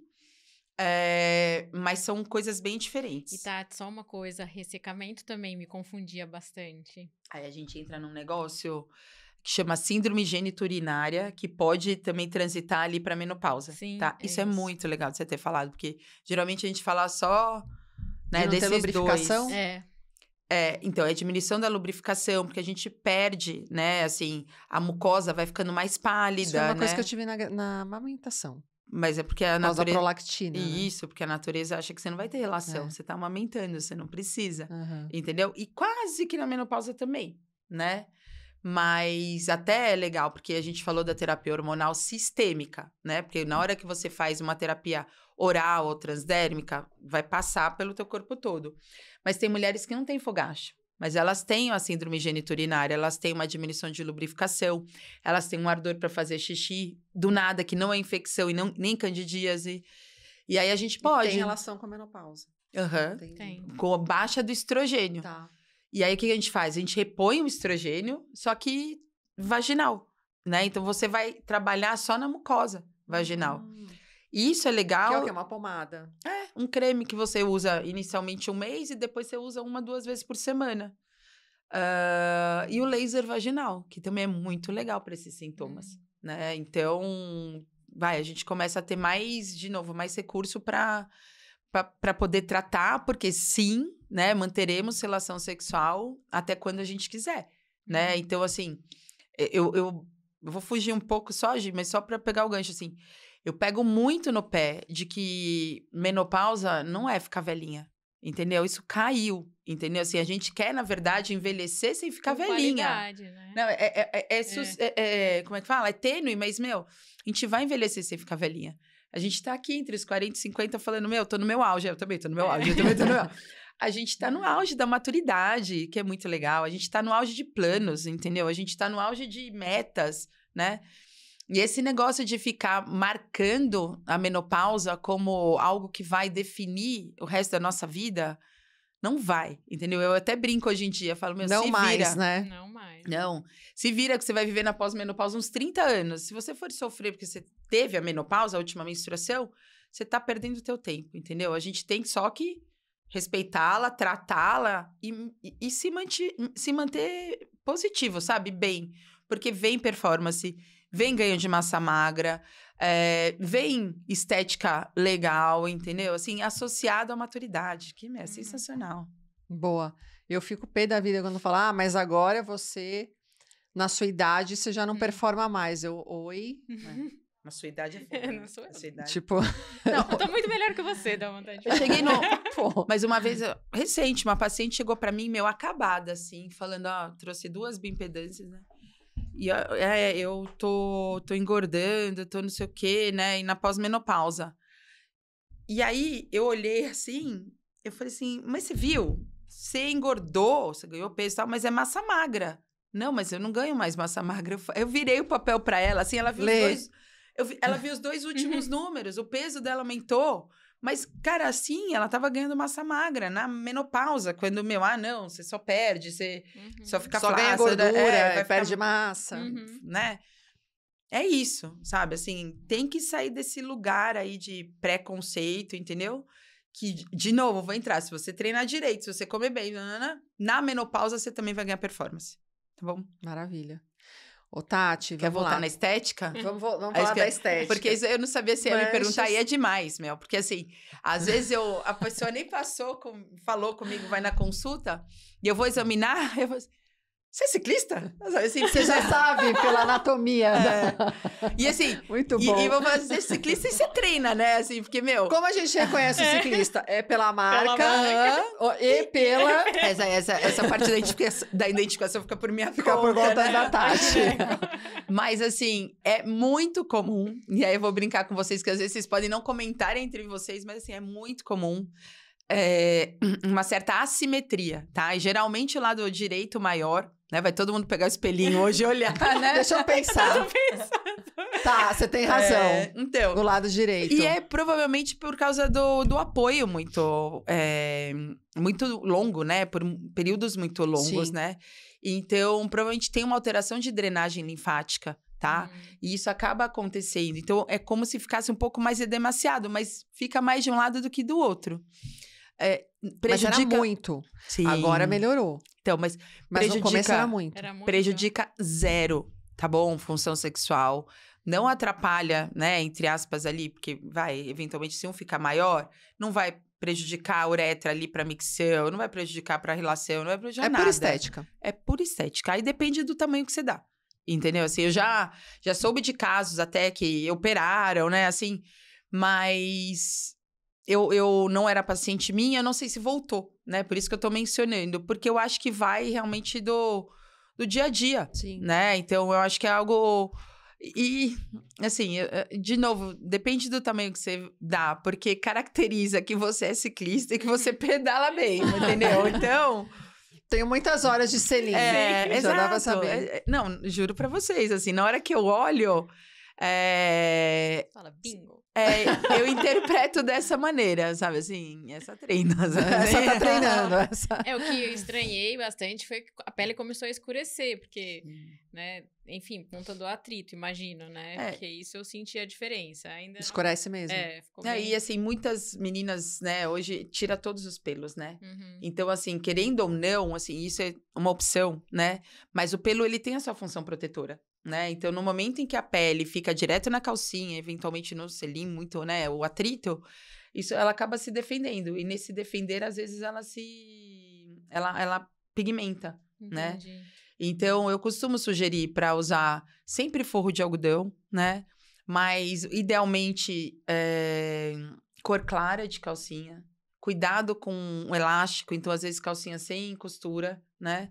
é, mas são coisas bem diferentes. E tá, só uma coisa, ressecamento também me confundia bastante. Aí a gente entra num negócio que chama síndrome geniturinária, que pode também transitar ali para menopausa, Sim, tá? É isso, é muito legal de você ter falado, porque geralmente a gente fala só né, desses dois. É. É, então, é diminuição da lubrificação, porque a gente perde, né? Assim, a mucosa vai ficando mais pálida. Isso é uma né? coisa que eu tive na, na amamentação. Mas é porque a natureza. prolactina. Né? Isso, né? porque a natureza acha que você não vai ter relação. É. Você tá amamentando, você não precisa. Uhum. Entendeu? E quase que na menopausa também, né? Mas até é legal, porque a gente falou da terapia hormonal sistêmica, né? Porque na hora que você faz uma terapia oral ou transdérmica, vai passar pelo teu corpo todo. Mas tem mulheres que não têm fogacho mas elas têm a síndrome geniturinária, elas têm uma diminuição de lubrificação, elas têm um ardor para fazer xixi do nada, que não é infecção e não, nem candidíase. E aí a gente pode. E tem relação com a menopausa. Uhum. Tem. Com a baixa do estrogênio. Tá. E aí o que a gente faz? A gente repõe o estrogênio, só que vaginal, né? Então você vai trabalhar só na mucosa vaginal. Hum. Isso é legal. Que é o quê? Uma pomada. É, um creme que você usa inicialmente um mês e depois você usa uma, duas vezes por semana. Uh, e o laser vaginal, que também é muito legal para esses sintomas, hum. né? Então, vai, a gente começa a ter mais, de novo, mais recurso para para poder tratar, porque sim, né, manteremos relação sexual até quando a gente quiser, né? Uhum. Então, assim, eu, eu, eu, vou fugir um pouco só, Gi, mas só para pegar o gancho, assim. Eu pego muito no pé de que menopausa não é ficar velhinha, entendeu? Isso caiu, entendeu? Assim, a gente quer, na verdade, envelhecer sem ficar Com velhinha. Né? Não, é, é, é é, é. é, é, como é que fala? É tênue, mas, meu, a gente vai envelhecer sem ficar velhinha. A gente tá aqui entre os 40 e 50 falando, meu, tô no meu auge, eu também tô no meu auge, eu também tô no meu auge a gente está no auge da maturidade, que é muito legal. A gente está no auge de planos, entendeu? A gente está no auge de metas, né? E esse negócio de ficar marcando a menopausa como algo que vai definir o resto da nossa vida, não vai, entendeu? Eu até brinco hoje em dia, falo, meu, não se mais, vira. né? Não mais. Não. Se vira que você vai viver na pós-menopausa uns 30 anos. Se você for sofrer porque você teve a menopausa, a última menstruação, você tá perdendo o teu tempo, entendeu? A gente tem só que respeitá-la, tratá-la e, e, se, manter se manter positivo, sabe? Bem. Porque vem performance, vem ganho de massa magra, é, vem estética legal, entendeu? Assim, associado à maturidade, que é uhum. sensacional. Boa. Eu fico pé da vida quando falar, ah, mas agora você, na sua idade, você já não hum. performa mais. Eu, oi? Né? Na sua idade é, é foda. Né? Na sua idade. Tipo. Não, eu tô muito melhor que você, dá vontade. De... Eu cheguei no. Pô, mas uma vez, recente, uma paciente chegou para mim, meu, acabada, assim, falando: ó, ah, trouxe duas bimpedâncias, né? E é, eu tô, tô engordando, tô não sei o quê, né? E na pós-menopausa. E aí eu olhei assim, eu falei assim: mas você viu? Você engordou, você ganhou peso e tal, mas é massa magra. Não, mas eu não ganho mais massa magra. Eu virei o papel para ela, assim, ela viu Lê. os dois vi, ela viu os dois uhum. últimos números, o peso dela aumentou. Mas, cara, assim, ela tava ganhando massa magra na menopausa, quando, meu, ah, não, você só perde, você uhum. só fica só flácida. Só é, ganha gordura, é, vai perde ficar, massa. Uhum. uhum. Né? É isso, sabe? Assim, tem que sair desse lugar aí de preconceito, entendeu? Que, de novo, vou entrar, se você treinar direito, se você comer bem, nanana, na menopausa você também vai ganhar performance, tá bom? Maravilha. Ô, Tati, Quer voltar lá. na estética? Vamos, vamos falar da estética. Porque eu não sabia se ia me perguntar, e é demais, meu. Porque, assim, às vezes eu, a pessoa nem passou, com, falou comigo, vai na consulta, e eu vou examinar, eu vou assim, você é ciclista? Assim, você já sabe pela anatomia. É. E assim. Muito bom. E, e vamos dizer, ciclista e você treina, né? Assim, porque, meu. Como a gente reconhece o é. ciclista? É pela marca, pela marca. e pela. Essa, essa, essa parte da identificação, da identificação fica por minha fica Fica por conta né? da Tati. Mas, assim, é muito comum. E aí eu vou brincar com vocês, que às vezes vocês podem não comentar entre vocês, mas, assim, é muito comum. Eh, uma certa assimetria, tá? E geralmente o lado direito maior né? Vai todo mundo pegar o espelhinho hoje e olhar, né? Deixa eu pensar. tá, você tem razão. É, então. Do lado direito. E é provavelmente por causa do, do apoio muito, é, muito longo, né? Por períodos muito longos, Sim. né? Então, provavelmente tem uma alteração de drenagem linfática, tá? Hum. E isso acaba acontecendo. Então, é como se ficasse um pouco mais edemaciado, mas fica mais de um lado do que do outro. É, prejudica... Mas era muito. Sim. Agora melhorou. Então, mas, mas prejudica, era muito. prejudica né? zero, tá bom? Função sexual. Não atrapalha, né? Entre aspas ali, porque vai, eventualmente, se um ficar maior, não vai prejudicar a uretra ali para micção, não vai prejudicar para relação, não vai prejudicar é nada. É pura estética. É pura estética. Aí depende do tamanho que você dá. Entendeu? Assim, eu já já soube de casos até que operaram, né? Assim, mas eu, eu não era paciente minha, eu não sei se voltou, né? Por isso que eu tô mencionando, porque eu acho que vai realmente do, do dia a dia, Sim. né? Então, eu acho que é algo... E, assim, de novo, depende do tamanho que você dá, porque caracteriza que você é ciclista e que você pedala bem, entendeu? Então... Tenho muitas horas de selim, é, né? Já exato. dava saber. É, é, não, juro para vocês, assim, na hora que eu olho... É... Fala, bingo. É, eu interpreto dessa maneira, sabe? Assim, essa treina. Sabe? Essa tá treinando. Essa... É, o que eu estranhei bastante foi que a pele começou a escurecer, porque, né? Enfim, conta do atrito, imagino, né? É. Porque isso eu senti a diferença. Ainda Escurece mesmo. É, ficou é, E assim, muitas meninas, né, hoje tira todos os pelos, né? Uhum. Então, assim, querendo ou não, assim, isso é uma opção, né? Mas o pelo, ele tem a sua função protetora né? Então, no momento em que a pele fica direto na calcinha, eventualmente no selim, muito, né? O atrito, isso ela acaba se defendendo. E nesse defender, às vezes, ela se. Ela, ela pigmenta, né? Entendi. né? Então, eu costumo sugerir para usar sempre forro de algodão, né? Mas, idealmente, é... cor clara de calcinha. Cuidado com o elástico. Então, às vezes, calcinha sem costura, né?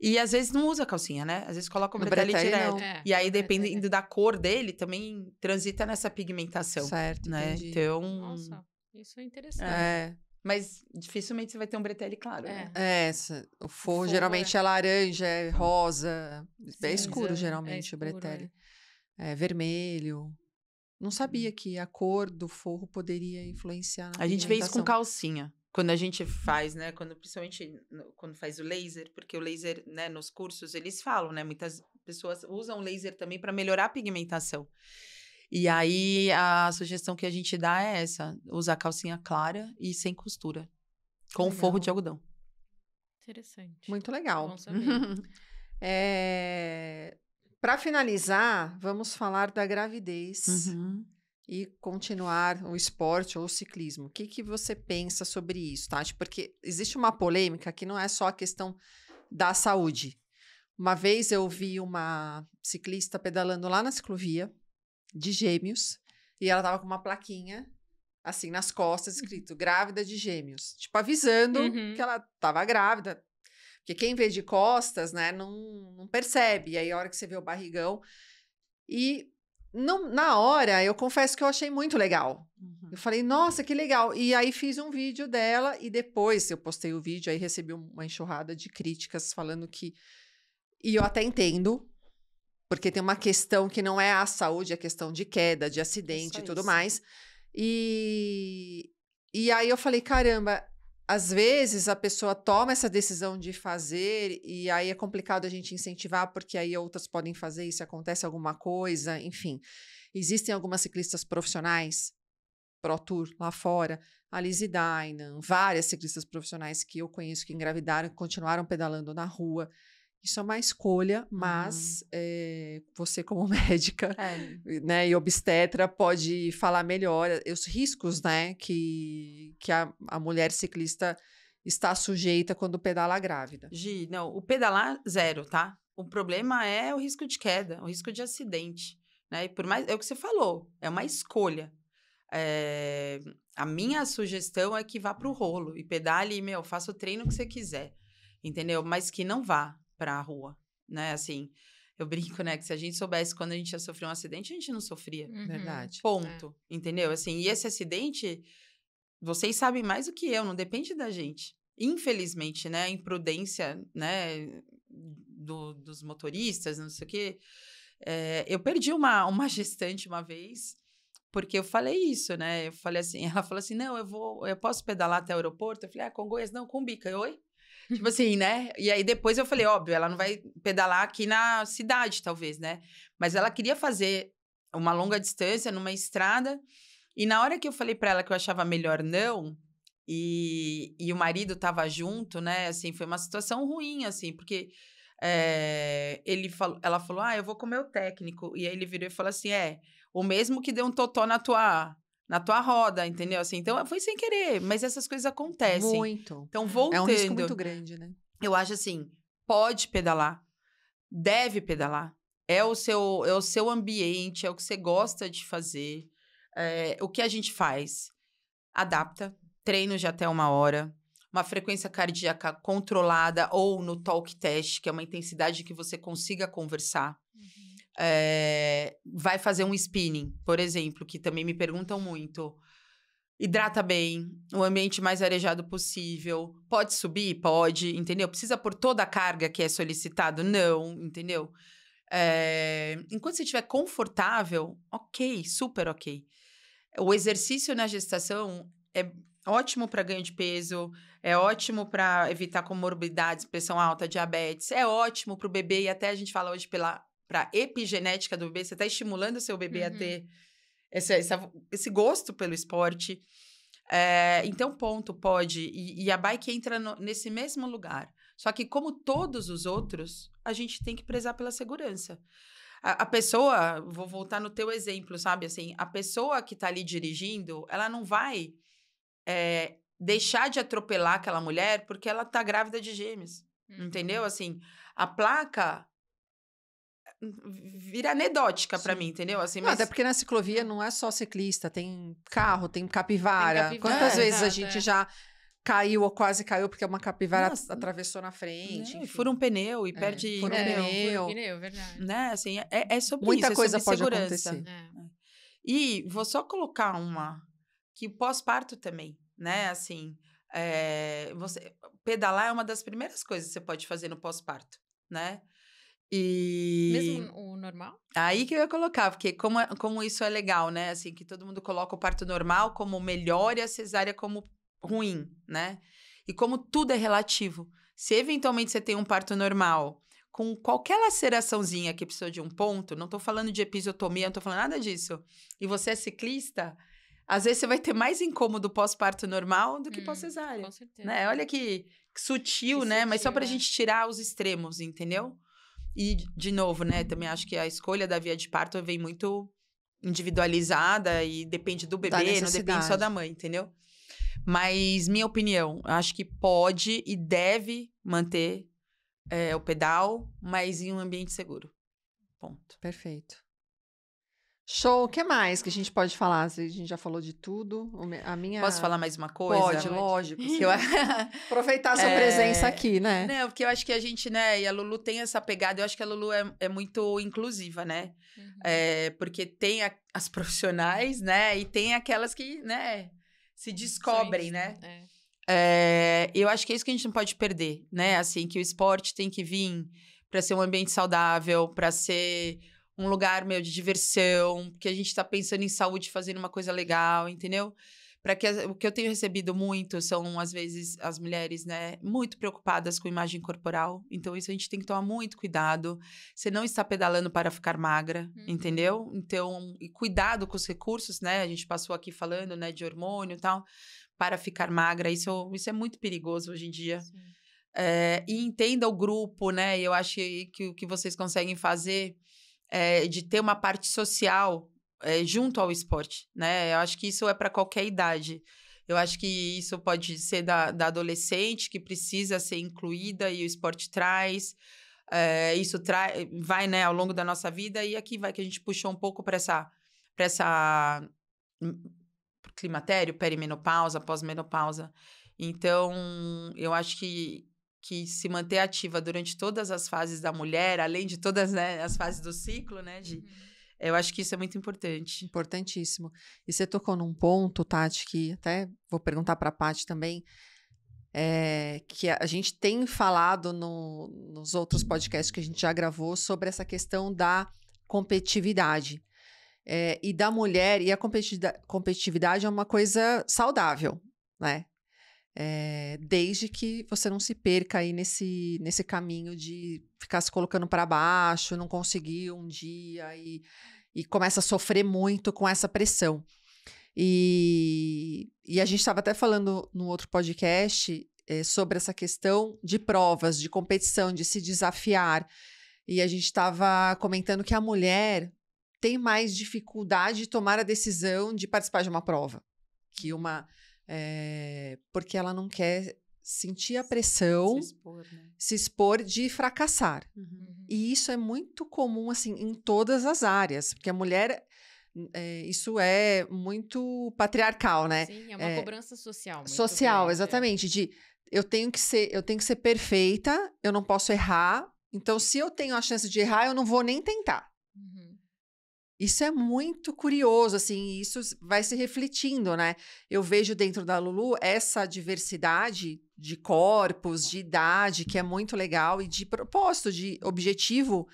E às vezes não usa calcinha, né? Às vezes coloca o bretelle, direto. É, e aí, dependendo é. da cor dele, também transita nessa pigmentação. Certo, né? Então. Nossa, isso é interessante. É. Mas dificilmente você vai ter um bretelle claro. Né? É, né? é essa, o forro, geralmente é. é laranja, é rosa. É Sim, é escuro, geralmente, é escuro, o bretelle. É. é vermelho. Não sabia uhum. que a cor do forro poderia influenciar. a gente vê isso com calcinha quando a gente faz, né, quando principalmente quando faz o laser, porque o laser, né, nos cursos eles falam, né, muitas pessoas usam laser também para melhorar a pigmentação. E aí a sugestão que a gente dá é essa: usar calcinha clara e sem costura, com legal. forro de algodão. Interessante. Muito legal. é... Para finalizar, vamos falar da gravidez. Uhum e continuar o esporte ou o ciclismo. O que, que você pensa sobre isso, Tati? Porque existe uma polêmica que não é só a questão da saúde. Uma vez eu vi uma ciclista pedalando lá na ciclovia, de gêmeos, e ela tava com uma plaquinha, assim, nas costas, uhum. escrito grávida de gêmeos. Tipo, avisando uhum. que ela tava grávida. Porque quem vê de costas, né, não, não percebe. E aí, a hora que você vê o barrigão. E no, na hora, eu confesso que eu achei muito legal. Uhum. Eu falei, nossa, que legal. E aí fiz um vídeo dela e depois eu postei o vídeo, aí recebi uma enxurrada de críticas falando que. E eu até entendo, porque tem uma questão que não é a saúde, é questão de queda, de é acidente e tudo isso. mais. E, e aí eu falei, caramba, às vezes a pessoa toma essa decisão de fazer e aí é complicado a gente incentivar porque aí outras podem fazer isso, acontece alguma coisa, enfim. Existem algumas ciclistas profissionais Pro Tour lá fora, a Lizzy Dynan, várias ciclistas profissionais que eu conheço que engravidaram e continuaram pedalando na rua. Isso é uma escolha, mas uhum. é, você, como médica é. né, e obstetra, pode falar melhor eh, os riscos né, que, que a, a mulher ciclista está sujeita quando pedala grávida. Gi, não, o pedalar, zero, tá? O problema é o risco de queda, o risco de acidente. Né? E por mais, é o que você falou, é uma escolha. É, a minha sugestão é que vá para o rolo e pedale, meu, faça o treino que você quiser, entendeu? Mas que não vá, para a rua, né? Assim, eu brinco, né, que se a gente soubesse quando a gente ia sofrer um acidente, a gente não sofria. Uhum. Verdade. É. Ponto. É. Entendeu? Assim, e esse acidente, vocês sabem mais do que eu, não depende da gente. Infelizmente, né, a imprudência, né, do, dos motoristas, não sei o quê. É, eu perdi uma, uma gestante uma vez, porque eu falei isso, né? Eu falei assim, ela falou assim: não, eu vou, eu posso pedalar até o aeroporto? Eu falei, ah, Congonhas, não, com bica, Oi? Tipo assim, né? E aí depois eu falei, óbvio, ela não vai pedalar aqui na cidade, talvez, né? Mas ela queria fazer uma longa distância numa estrada. E na hora que eu falei para ela que eu achava melhor não, e, e o marido tava junto, né? Assim, foi uma situação ruim, assim, porque é, ele falou, ela falou, ah, eu vou com o meu técnico. E aí ele virou e falou assim, é, o mesmo que deu um totó na tua na tua roda, entendeu? Assim, então foi sem querer, mas essas coisas acontecem. Muito. Então voltando. É um risco muito grande, né? Eu acho assim, pode pedalar, deve pedalar. É o seu, é o seu ambiente, é o que você gosta de fazer. É, o que a gente faz? Adapta, treino de até uma hora, uma frequência cardíaca controlada ou no talk test, que é uma intensidade que você consiga conversar. Uhum é, vai fazer um spinning, por exemplo, que também me perguntam muito. Hidrata bem, o ambiente mais arejado possível. Pode subir? Pode, entendeu? Precisa por toda a carga que é solicitado? Não, entendeu? É, enquanto você estiver confortável, ok, super ok. O exercício na gestação é ótimo para ganho de peso, é ótimo para evitar comorbidades, pressão alta, diabetes, é ótimo para o bebê e até a gente fala hoje pela para epigenética do bebê, você está estimulando o seu bebê uhum. a ter esse, esse gosto pelo esporte. É, então, ponto, pode. E, e a bike entra no, nesse mesmo lugar. Só que, como todos os outros, a gente tem que prezar pela segurança. A, a, pessoa, vou voltar no teu exemplo, sabe? Assim, a pessoa que está ali dirigindo, ela não vai é, deixar de atropelar aquela mulher porque ela está grávida de gêmeos. Uhum. Entendeu? Assim, a placa vira anedótica para mim, entendeu? Assim, não, mas... até porque na ciclovia ah. não é só ciclista, tem carro, tem capivara. Tem capivara Quantas é, vezes a gente é. já caiu ou quase caiu porque uma capivara Nossa, atravessou na frente. Né? fura um pneu e é, perde. pneu. Fura um pneu, verdade. Né? Assim, é, é sobre Muita isso, é coisa sobre pode segurança. acontecer. É. E vou só colocar uma que pós-parto também, né? Assim, eh, você pedalar é uma das primeiras coisas que você pode fazer no pós-parto, né? E... Mesmo o normal? Aí que eu ia colocar, porque como, é, como isso é legal, né? Assim, que todo mundo coloca o parto normal como melhor e a cesárea como ruim, né? E como tudo é relativo. Se eventualmente você tem um parto normal com qualquer laceraçãozinha que precisou de um ponto, não tô falando de episiotomia, não tô falando nada disso, e você é ciclista, às vezes você vai ter mais incômodo pós-parto normal do que hum, pós-cesárea. Com certeza. Né? Olha que, que sutil, que né? Sutil, Mas só pra né? gente tirar os extremos, entendeu? E, de novo, né, também acho que a escolha da via de parto vem muito individualizada e depende do bebê, não depende só da mãe, entendeu? Mas, minha opinião, acho que pode e deve manter é, o pedal, mas em um ambiente seguro. Ponto. Perfeito. Show, o que mais que a gente pode falar? A gente já falou de tudo. A minha... Posso falar mais uma coisa? Pode, lógico. eu... Aproveitar a sua é... presença aqui, né? Não, porque eu acho que a gente, né, e a Lulu tem essa pegada, eu acho que a Lulu é, é muito inclusiva, né? Uhum. É, porque tem a, as profissionais, né, e tem aquelas que, né, se descobrem, né? É. É, eu acho que é isso que a gente não pode perder, né? Assim, que o esporte tem que vir para ser um ambiente saudável, para ser um lugar meu de diversão, que a gente está pensando em saúde, fazendo uma coisa legal, entendeu? Para que o que eu tenho recebido muito são às vezes as mulheres, né, muito preocupadas com imagem corporal. Então isso a gente tem que tomar muito cuidado. Você não está pedalando para ficar magra, uhum. entendeu? Então, cuidado com os recursos, né? A gente passou aqui falando, né, de hormônio e tal, para ficar magra. Isso isso é muito perigoso hoje em dia. Sim. É, e entenda o grupo, né? Eu acho que o que vocês conseguem fazer é, de ter uma parte social é, junto ao esporte, né? Eu acho que isso é para qualquer idade. Eu acho que isso pode ser da, da, adolescente que precisa ser incluída e o esporte traz. É, isso trai, vai né, ao longo da nossa vida e aqui vai que a gente puxou um pouco para essa, essa hum, climatério, perimenopausa, pós-menopausa. Então, eu acho que que se manter ativa durante todas as fases da mulher, além de todas né, as fases do ciclo, né? De, uhum. Eu acho que isso é muito importante. Importantíssimo. E você tocou num ponto, Tati, que até vou perguntar para a Paty também, é, que a gente tem falado no, nos outros podcasts que a gente já gravou sobre essa questão da competitividade. É, e da mulher, e a competitividade é uma coisa saudável, né? É, desde que você não se perca aí nesse, nesse caminho de ficar se colocando para baixo, não conseguir um dia e, e começa a sofrer muito com essa pressão. E, e a gente estava até falando no outro podcast é, sobre essa questão de provas, de competição, de se desafiar. E a gente estava comentando que a mulher tem mais dificuldade de tomar a decisão de participar de uma prova que uma é, porque ela não quer sentir a pressão, se expor, né? se expor de fracassar. Uhum. E isso é muito comum, assim, em todas as áreas. Porque a mulher, é, isso é muito patriarcal, né? Sim, é uma é, cobrança social. social, grande, é. exatamente. De eu tenho que ser, eu tenho que ser perfeita, eu não posso errar. Então, se eu tenho a chance de errar, eu não vou nem tentar. Uhum. Isso é muito curioso, assim, isso vai se refletindo, né? Eu vejo dentro da Lulu essa diversidade de corpos, de idade, que é muito legal, e de propósito, de objetivo.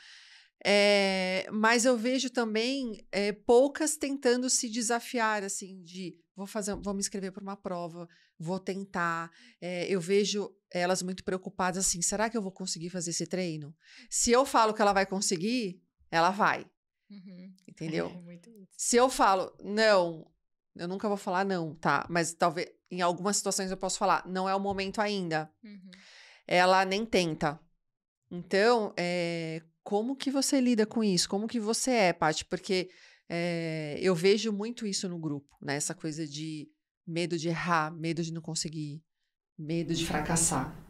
É, mas eu vejo também é, poucas tentando se desafiar, assim, de vou fazer, vou me inscrever para uma prova, vou tentar. É, eu vejo elas muito preocupadas assim, será que eu vou conseguir fazer esse treino? Se eu falo que ela vai conseguir, ela vai. Uhum. Entendeu? É, é Se eu falo, não, eu nunca vou falar não, tá? Mas talvez em algumas situações eu posso falar, não é o momento ainda. Uhum. Ela nem tenta. Então, é, como que você lida com isso? Como que você é, Paty? Porque é, eu vejo muito isso no grupo, né? Essa coisa de medo de errar, medo de não conseguir, medo de fracassar. Uhum.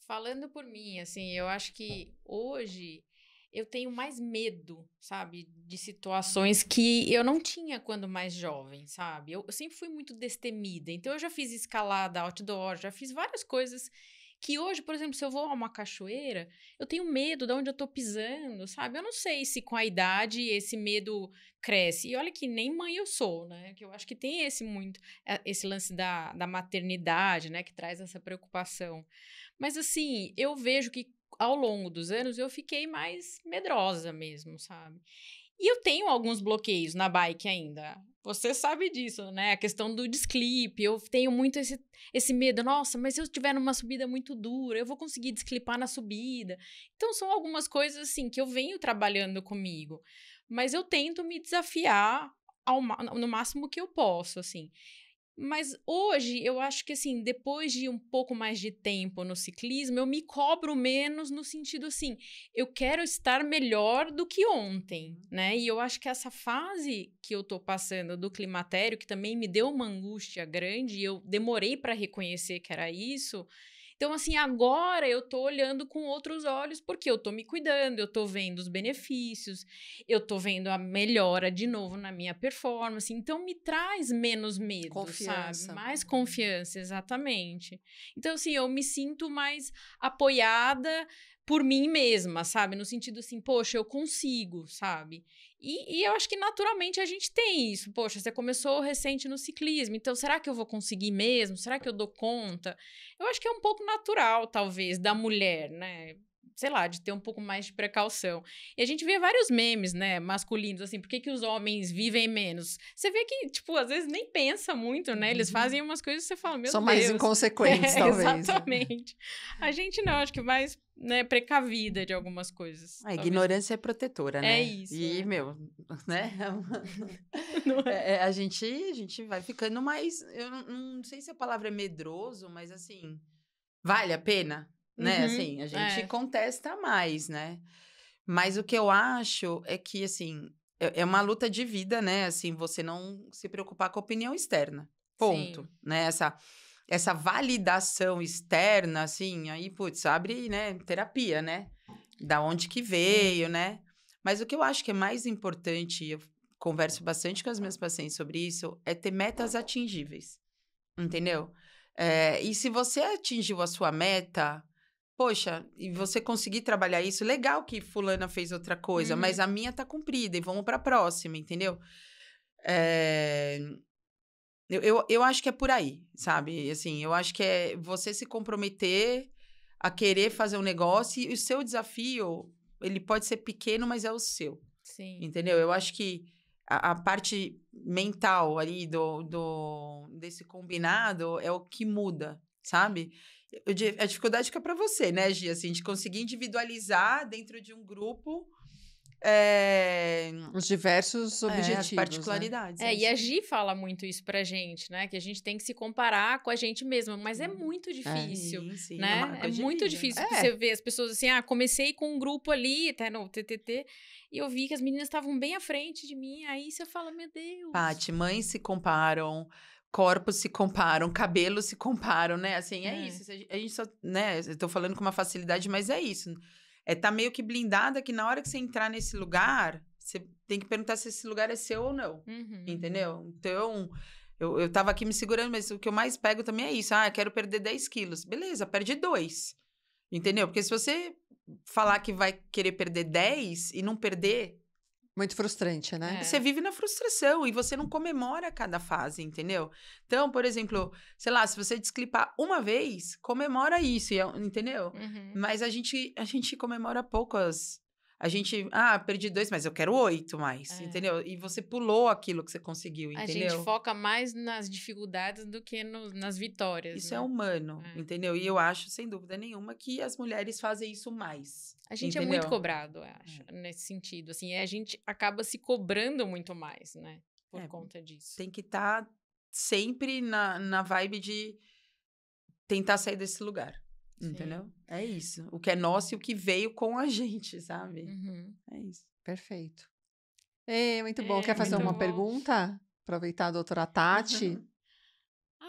Falando por mim, assim, eu acho que hoje eu tenho mais medo, sabe, de situações que eu não tinha quando mais jovem, sabe? Eu, eu, sempre fui muito destemida. Então eu já fiz escalada outdoor, já fiz várias coisas que hoje, por exemplo, se eu vou a uma cachoeira, eu tenho medo de onde eu tô pisando, sabe? Eu não sei se com a idade esse medo cresce. E olha que nem mãe eu sou, né? Que eu acho que tem esse muito é, esse lance da, da maternidade, né, que traz essa preocupação. Mas assim, eu vejo que ao longo dos anos eu fiquei mais medrosa mesmo, sabe? E eu tenho alguns bloqueios na bike ainda. Você sabe disso, né? A questão do desclipe. Eu tenho muito esse, esse medo. Nossa, mas se eu estiver numa subida muito dura, eu vou conseguir desclipar na subida. Então, são algumas coisas, assim, que eu venho trabalhando comigo. Mas eu tento me desafiar ao, no máximo que eu posso, assim. Mas hoje eu acho que assim, depois de um pouco mais de tempo no ciclismo, eu me cobro menos no sentido assim, eu quero estar melhor do que ontem, uhum. né? E eu acho que essa fase que eu tô passando do climatério, que também me deu uma angústia grande, e eu demorei para reconhecer que era isso, então, assim, agora eu tô olhando com outros olhos, porque eu tô me cuidando, eu tô vendo os benefícios, eu tô vendo a melhora de novo na minha performance. Então, me traz menos medo, confiança. sabe? Mais confiança, exatamente. Então, assim, eu me sinto mais apoiada, por mim mesma, sabe? No sentido assim, poxa, eu consigo, sabe? E, e, eu acho que naturalmente a gente tem isso. Poxa, você começou recente no ciclismo, então será que eu vou conseguir mesmo? Será que eu dou conta? Eu acho que é um pouco natural, talvez, da mulher, né? sei lá, de ter um pouco mais de precaução. E a gente vê vários memes, né, masculinos, assim, por que, que os homens vivem menos? Você vê que, tipo, às vezes nem pensa muito, né? Eles uhum. fazem umas coisas e você fala, meu São Deus. São mais inconsequentes, é, talvez. Né? Exatamente. A gente não, acho que mais né, precavida de algumas coisas. A ignorância é protetora, é né? É isso. E, é. meu, né? É? é. É, a, gente, a gente vai ficando mais. Eu não, não sei se a palavra é medroso, mas assim. Vale a pena? né? Uhum, assim, a gente é. contesta mais, né? Mas o que eu acho é que, assim, é, é uma luta de vida, né? Assim, você não se preocupar com a opinião externa. Ponto. Né? Essa, essa validação externa, assim, aí, putz, abre, né? Terapia, né? Da onde que veio, Sim. né? Mas o que eu acho que é mais importante, eu converso bastante com as minhas pacientes sobre isso, é ter metas atingíveis. Entendeu? É, e se você atingiu a sua meta, poxa, e você conseguir trabalhar isso, legal que fulana fez outra coisa, uhum. mas a minha tá cumprida e vamos pra próxima, entendeu? É... Eu, eu, eu, acho que é por aí, sabe? Assim, eu acho que é você se comprometer a querer fazer um negócio e o seu desafio, ele pode ser pequeno, mas é o seu. Sim. Entendeu? Eu acho que a, a parte mental ali do, do, desse combinado é o que muda, sabe? a dificuldade fica para você, né, Gia? Assim, de conseguir individualizar dentro de um grupo é... os diversos é, objetivos, né? é, particularidades. Né? É, e a Gi fala muito isso pra gente, né? Que a gente tem que se comparar com a gente mesma, mas é muito é. É né? difícil, é, sim, né? É, muito difícil você ver as pessoas assim, ah, comecei com um grupo ali, tá no TTT, e eu vi que as meninas estavam bem à frente de mim, aí você fala, meu Deus. Pati, mães se comparam, corpos se comparam, cabelos se comparam, né? Assim, é, é. isso. A gente só, né? Eu tô falando com uma facilidade, mas é isso. É tá meio que blindada que na hora que você entrar nesse lugar, você tem que perguntar se esse lugar é seu ou não. Uhum. uhum. Entendeu? Então, eu, eu tava aqui me segurando, mas o que eu mais pego também é isso. Ah, quero perder 10 quilos. Beleza, perde dois, Entendeu? Porque se você falar que vai querer perder 10 e não perder muito frustrante, né? É. Você vive na frustração e você não comemora cada fase, entendeu? Então, por exemplo, sei lá, se você desclipar uma vez, comemora isso, é entendeu? Uhum. Mas a gente, a gente comemora poucas a gente, ah, perdi dois, mas eu quero oito mais, é. entendeu? E você pulou aquilo que você conseguiu, entendeu? A gente foca mais nas dificuldades do que no, nas vitórias. Isso é né? é humano, é. entendeu? E eu acho, sem dúvida nenhuma, que as mulheres fazem isso mais. A gente entendeu? é muito cobrado, eu acho, é. nesse sentido. Assim, a gente acaba se cobrando muito mais, né? Por é, conta disso. Tem que estar tá sempre na, na vibe de tentar sair desse lugar. Sim. Entendeu? É isso. O que é nosso e o que veio com a gente, sabe? Uhum. É isso. Perfeito. é muito bom. É, Quer fazer uma bom. pergunta? Aproveitar a doutora Tati.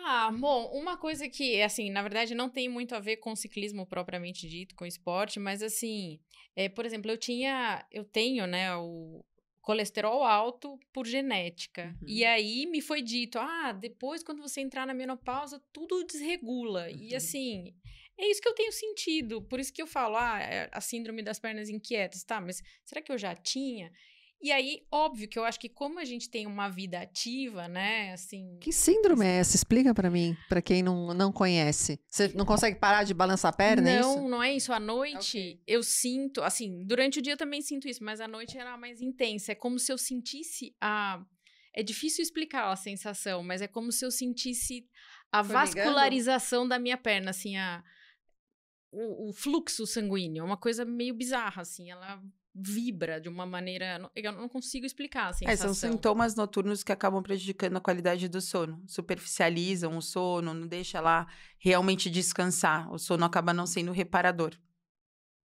Ah, bom, uma coisa que, assim, na verdade não tem muito a ver com ciclismo propriamente dito, com esporte, mas assim, é, por exemplo, eu tinha, eu tenho, né, o, colesterol alto por genética. Uhum. E aí me foi dito: ah, depois quando você entrar na menopausa, tudo desregula. Uhum. E assim, é isso que eu tenho sentido. Por isso que eu falo, ah, é a síndrome das pernas inquietas, tá? Mas será que eu já tinha? E aí, óbvio que eu acho que como a gente tem uma vida ativa, né, assim... Que síndrome é assim essa? Explica para mim, para quem não, não conhece. Você não consegue parar de balançar a perna, Não, é isso? não é isso. À noite, okay. eu sinto, assim, durante o dia eu também sinto isso, mas à noite era é mais intensa. É como se eu sentisse a... É difícil explicar a sensação, mas é como se eu sentisse a vascularização da minha perna, assim, a o, o fluxo sanguíneo, é uma coisa meio bizarra, assim, ela vibra de uma maneira. Eu não consigo explicar. A sensação. é, são sintomas noturnos que acabam prejudicando a qualidade do sono. Superficializam o sono, não deixa lá realmente descansar. O sono acaba não sendo reparador.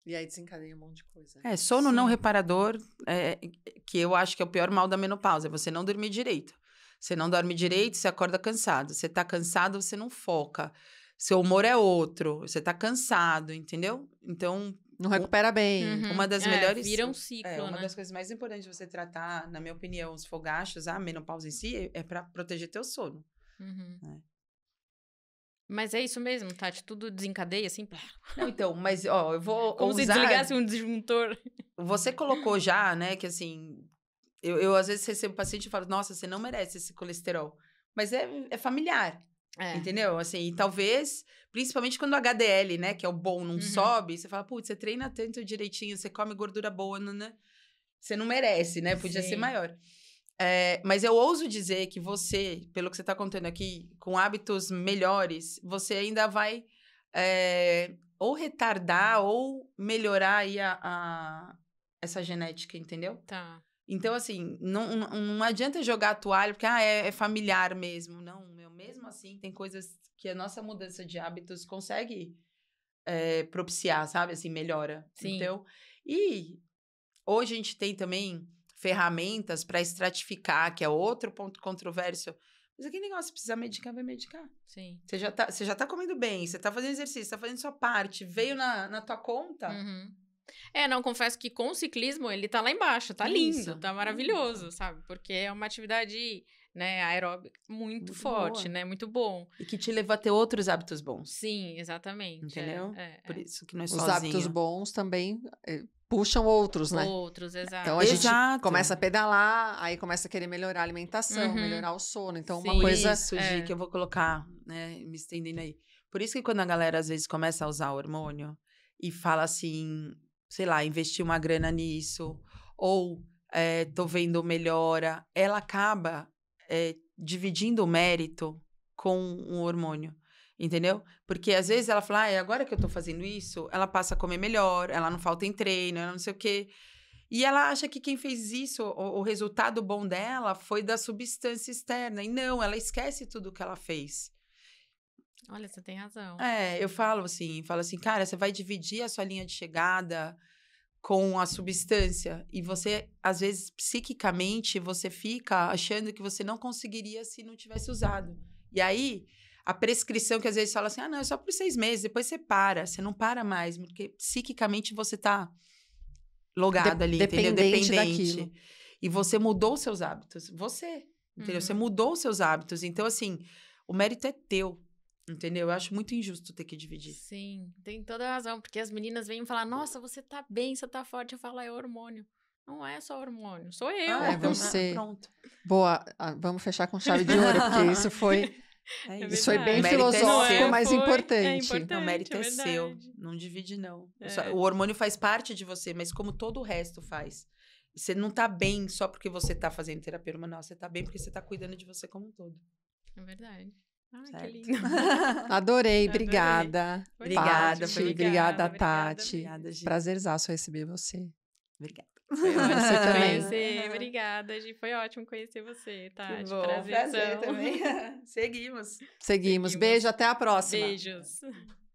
E aí desencadeia um monte de coisa. É, sono Sim. não reparador, é, que eu acho que é o pior mal da menopausa, é você não dormir direito. Você não dorme direito, você acorda cansado. Você tá cansado, você não foca seu humor é outro, você tá cansado, entendeu? Então. Não recupera bem. Uhum. Uma das é, melhores. Vira um ciclo. É, uma né? das coisas mais importantes de você tratar, na minha opinião, os fogachos, a menopausa em si, é para proteger teu sono. Uhum. Né? Mas é isso mesmo, Tati? Tudo desencadeia, assim? Não, então, mas, ó, eu vou Como ousar... se desligasse um disjuntor. Você colocou já, né, que assim... Eu, eu às vezes recebo paciente e falo, nossa, você não merece esse colesterol. Mas é, é familiar. É. Entendeu? Assim, e talvez, principalmente quando o HDL, né, que é o bom, não uhum. sobe, você fala, putz, você treina tanto direitinho, você come gordura boa, né? Você não merece, né? Podia Sim. ser maior. É, mas eu ouso dizer que você, pelo que você está contando aqui, com hábitos melhores, você ainda vai é, ou retardar ou melhorar aí a, a, essa genética, entendeu? Tá. Então, assim, não, não, não adianta jogar a toalha, porque ah, é, é familiar mesmo. Não, mesmo assim, tem coisas que a nossa mudança de hábitos consegue é, propiciar, sabe? Assim, melhora. Sim. Então, e hoje a gente tem também ferramentas para estratificar, que é outro ponto controverso. Mas aquele negócio, precisa medicar, vai medicar. Sim. Você já tá, você já tá comendo bem, você tá fazendo exercício, tá fazendo sua parte, veio na, na tua conta. Uhum. É, não, confesso que com o ciclismo ele tá lá embaixo, tá lindo, tá maravilhoso, sabe? Porque é uma atividade né, aeróbica muito, muito forte, boa. né? Muito bom. E que te leva a ter outros hábitos bons. Sim, exatamente. É, Entendeu? É, é, Por isso que nós é Os hábitos bons também eh, puxam outros, né? Outros, exato. Então a gente começa a pedalar, aí começa a querer melhorar a alimentação, uhum. melhorar o sono. Então Sim, uma coisa isso, é. que eu vou colocar, né, me estendendo aí. Por isso que quando a galera às vezes começa a usar hormônio e fala assim, sei lá, investir uma grana nisso ou é, tô vendo melhora, ela acaba é, dividindo o mérito com um hormônio. Entendeu? Porque às vezes ela fala, ah, agora que eu tô fazendo isso, ela passa a comer melhor, ela não falta em treino, ela não sei o quê. E ela acha que quem fez isso, o, o resultado bom dela foi da substância externa. E não, ela esquece tudo que ela fez. Olha, você tem razão. É, eu falo assim, falo assim, cara, você vai dividir a sua linha de chegada, com a substância e você às vezes psiquicamente você fica achando que você não conseguiria se não tivesse usado. E aí a prescrição que às vezes fala assim, ah não, é só por seis meses, depois você para, você não para mais, porque psiquicamente você está logado De ali, dependente entendeu? Dependente. Daquilo. E você mudou seus hábitos, você, entendeu? Uhum. Você mudou seus hábitos, então assim, o mérito é teu, Entendeu? Eu acho muito injusto ter que dividir. Sim, tem toda a razão, porque as meninas vêm e falam: nossa, você tá bem, você tá forte. Eu falo: é hormônio. Não é só hormônio, sou eu. É, então, ah, é você. pronto. Boa, ah, vamos fechar com chave de ouro, porque isso foi. É isso. foi bem é filosófico, é, mas foi, é importante. É importante. Não, o mérito é, é seu. Não divide, não. É. O hormônio faz parte de você, mas como todo o resto faz. Você não tá bem só porque você tá fazendo terapia hormonal, você tá bem porque você tá cuidando de você como um todo. É verdade. Ah, que lindo. Adorei, obrigada. Adorei. Obrigada, Pati, obrigada, obrigada, Tati. Obrigada, Prazerzaço receber você. Obrigada. Foi ótimo você também. conhecer. Obrigada, Gi. Foi ótimo conhecer você, Tati. Que bom, prazer também. Seguimos. Seguimos. Seguimos. Beijo, até a próxima. Beijos.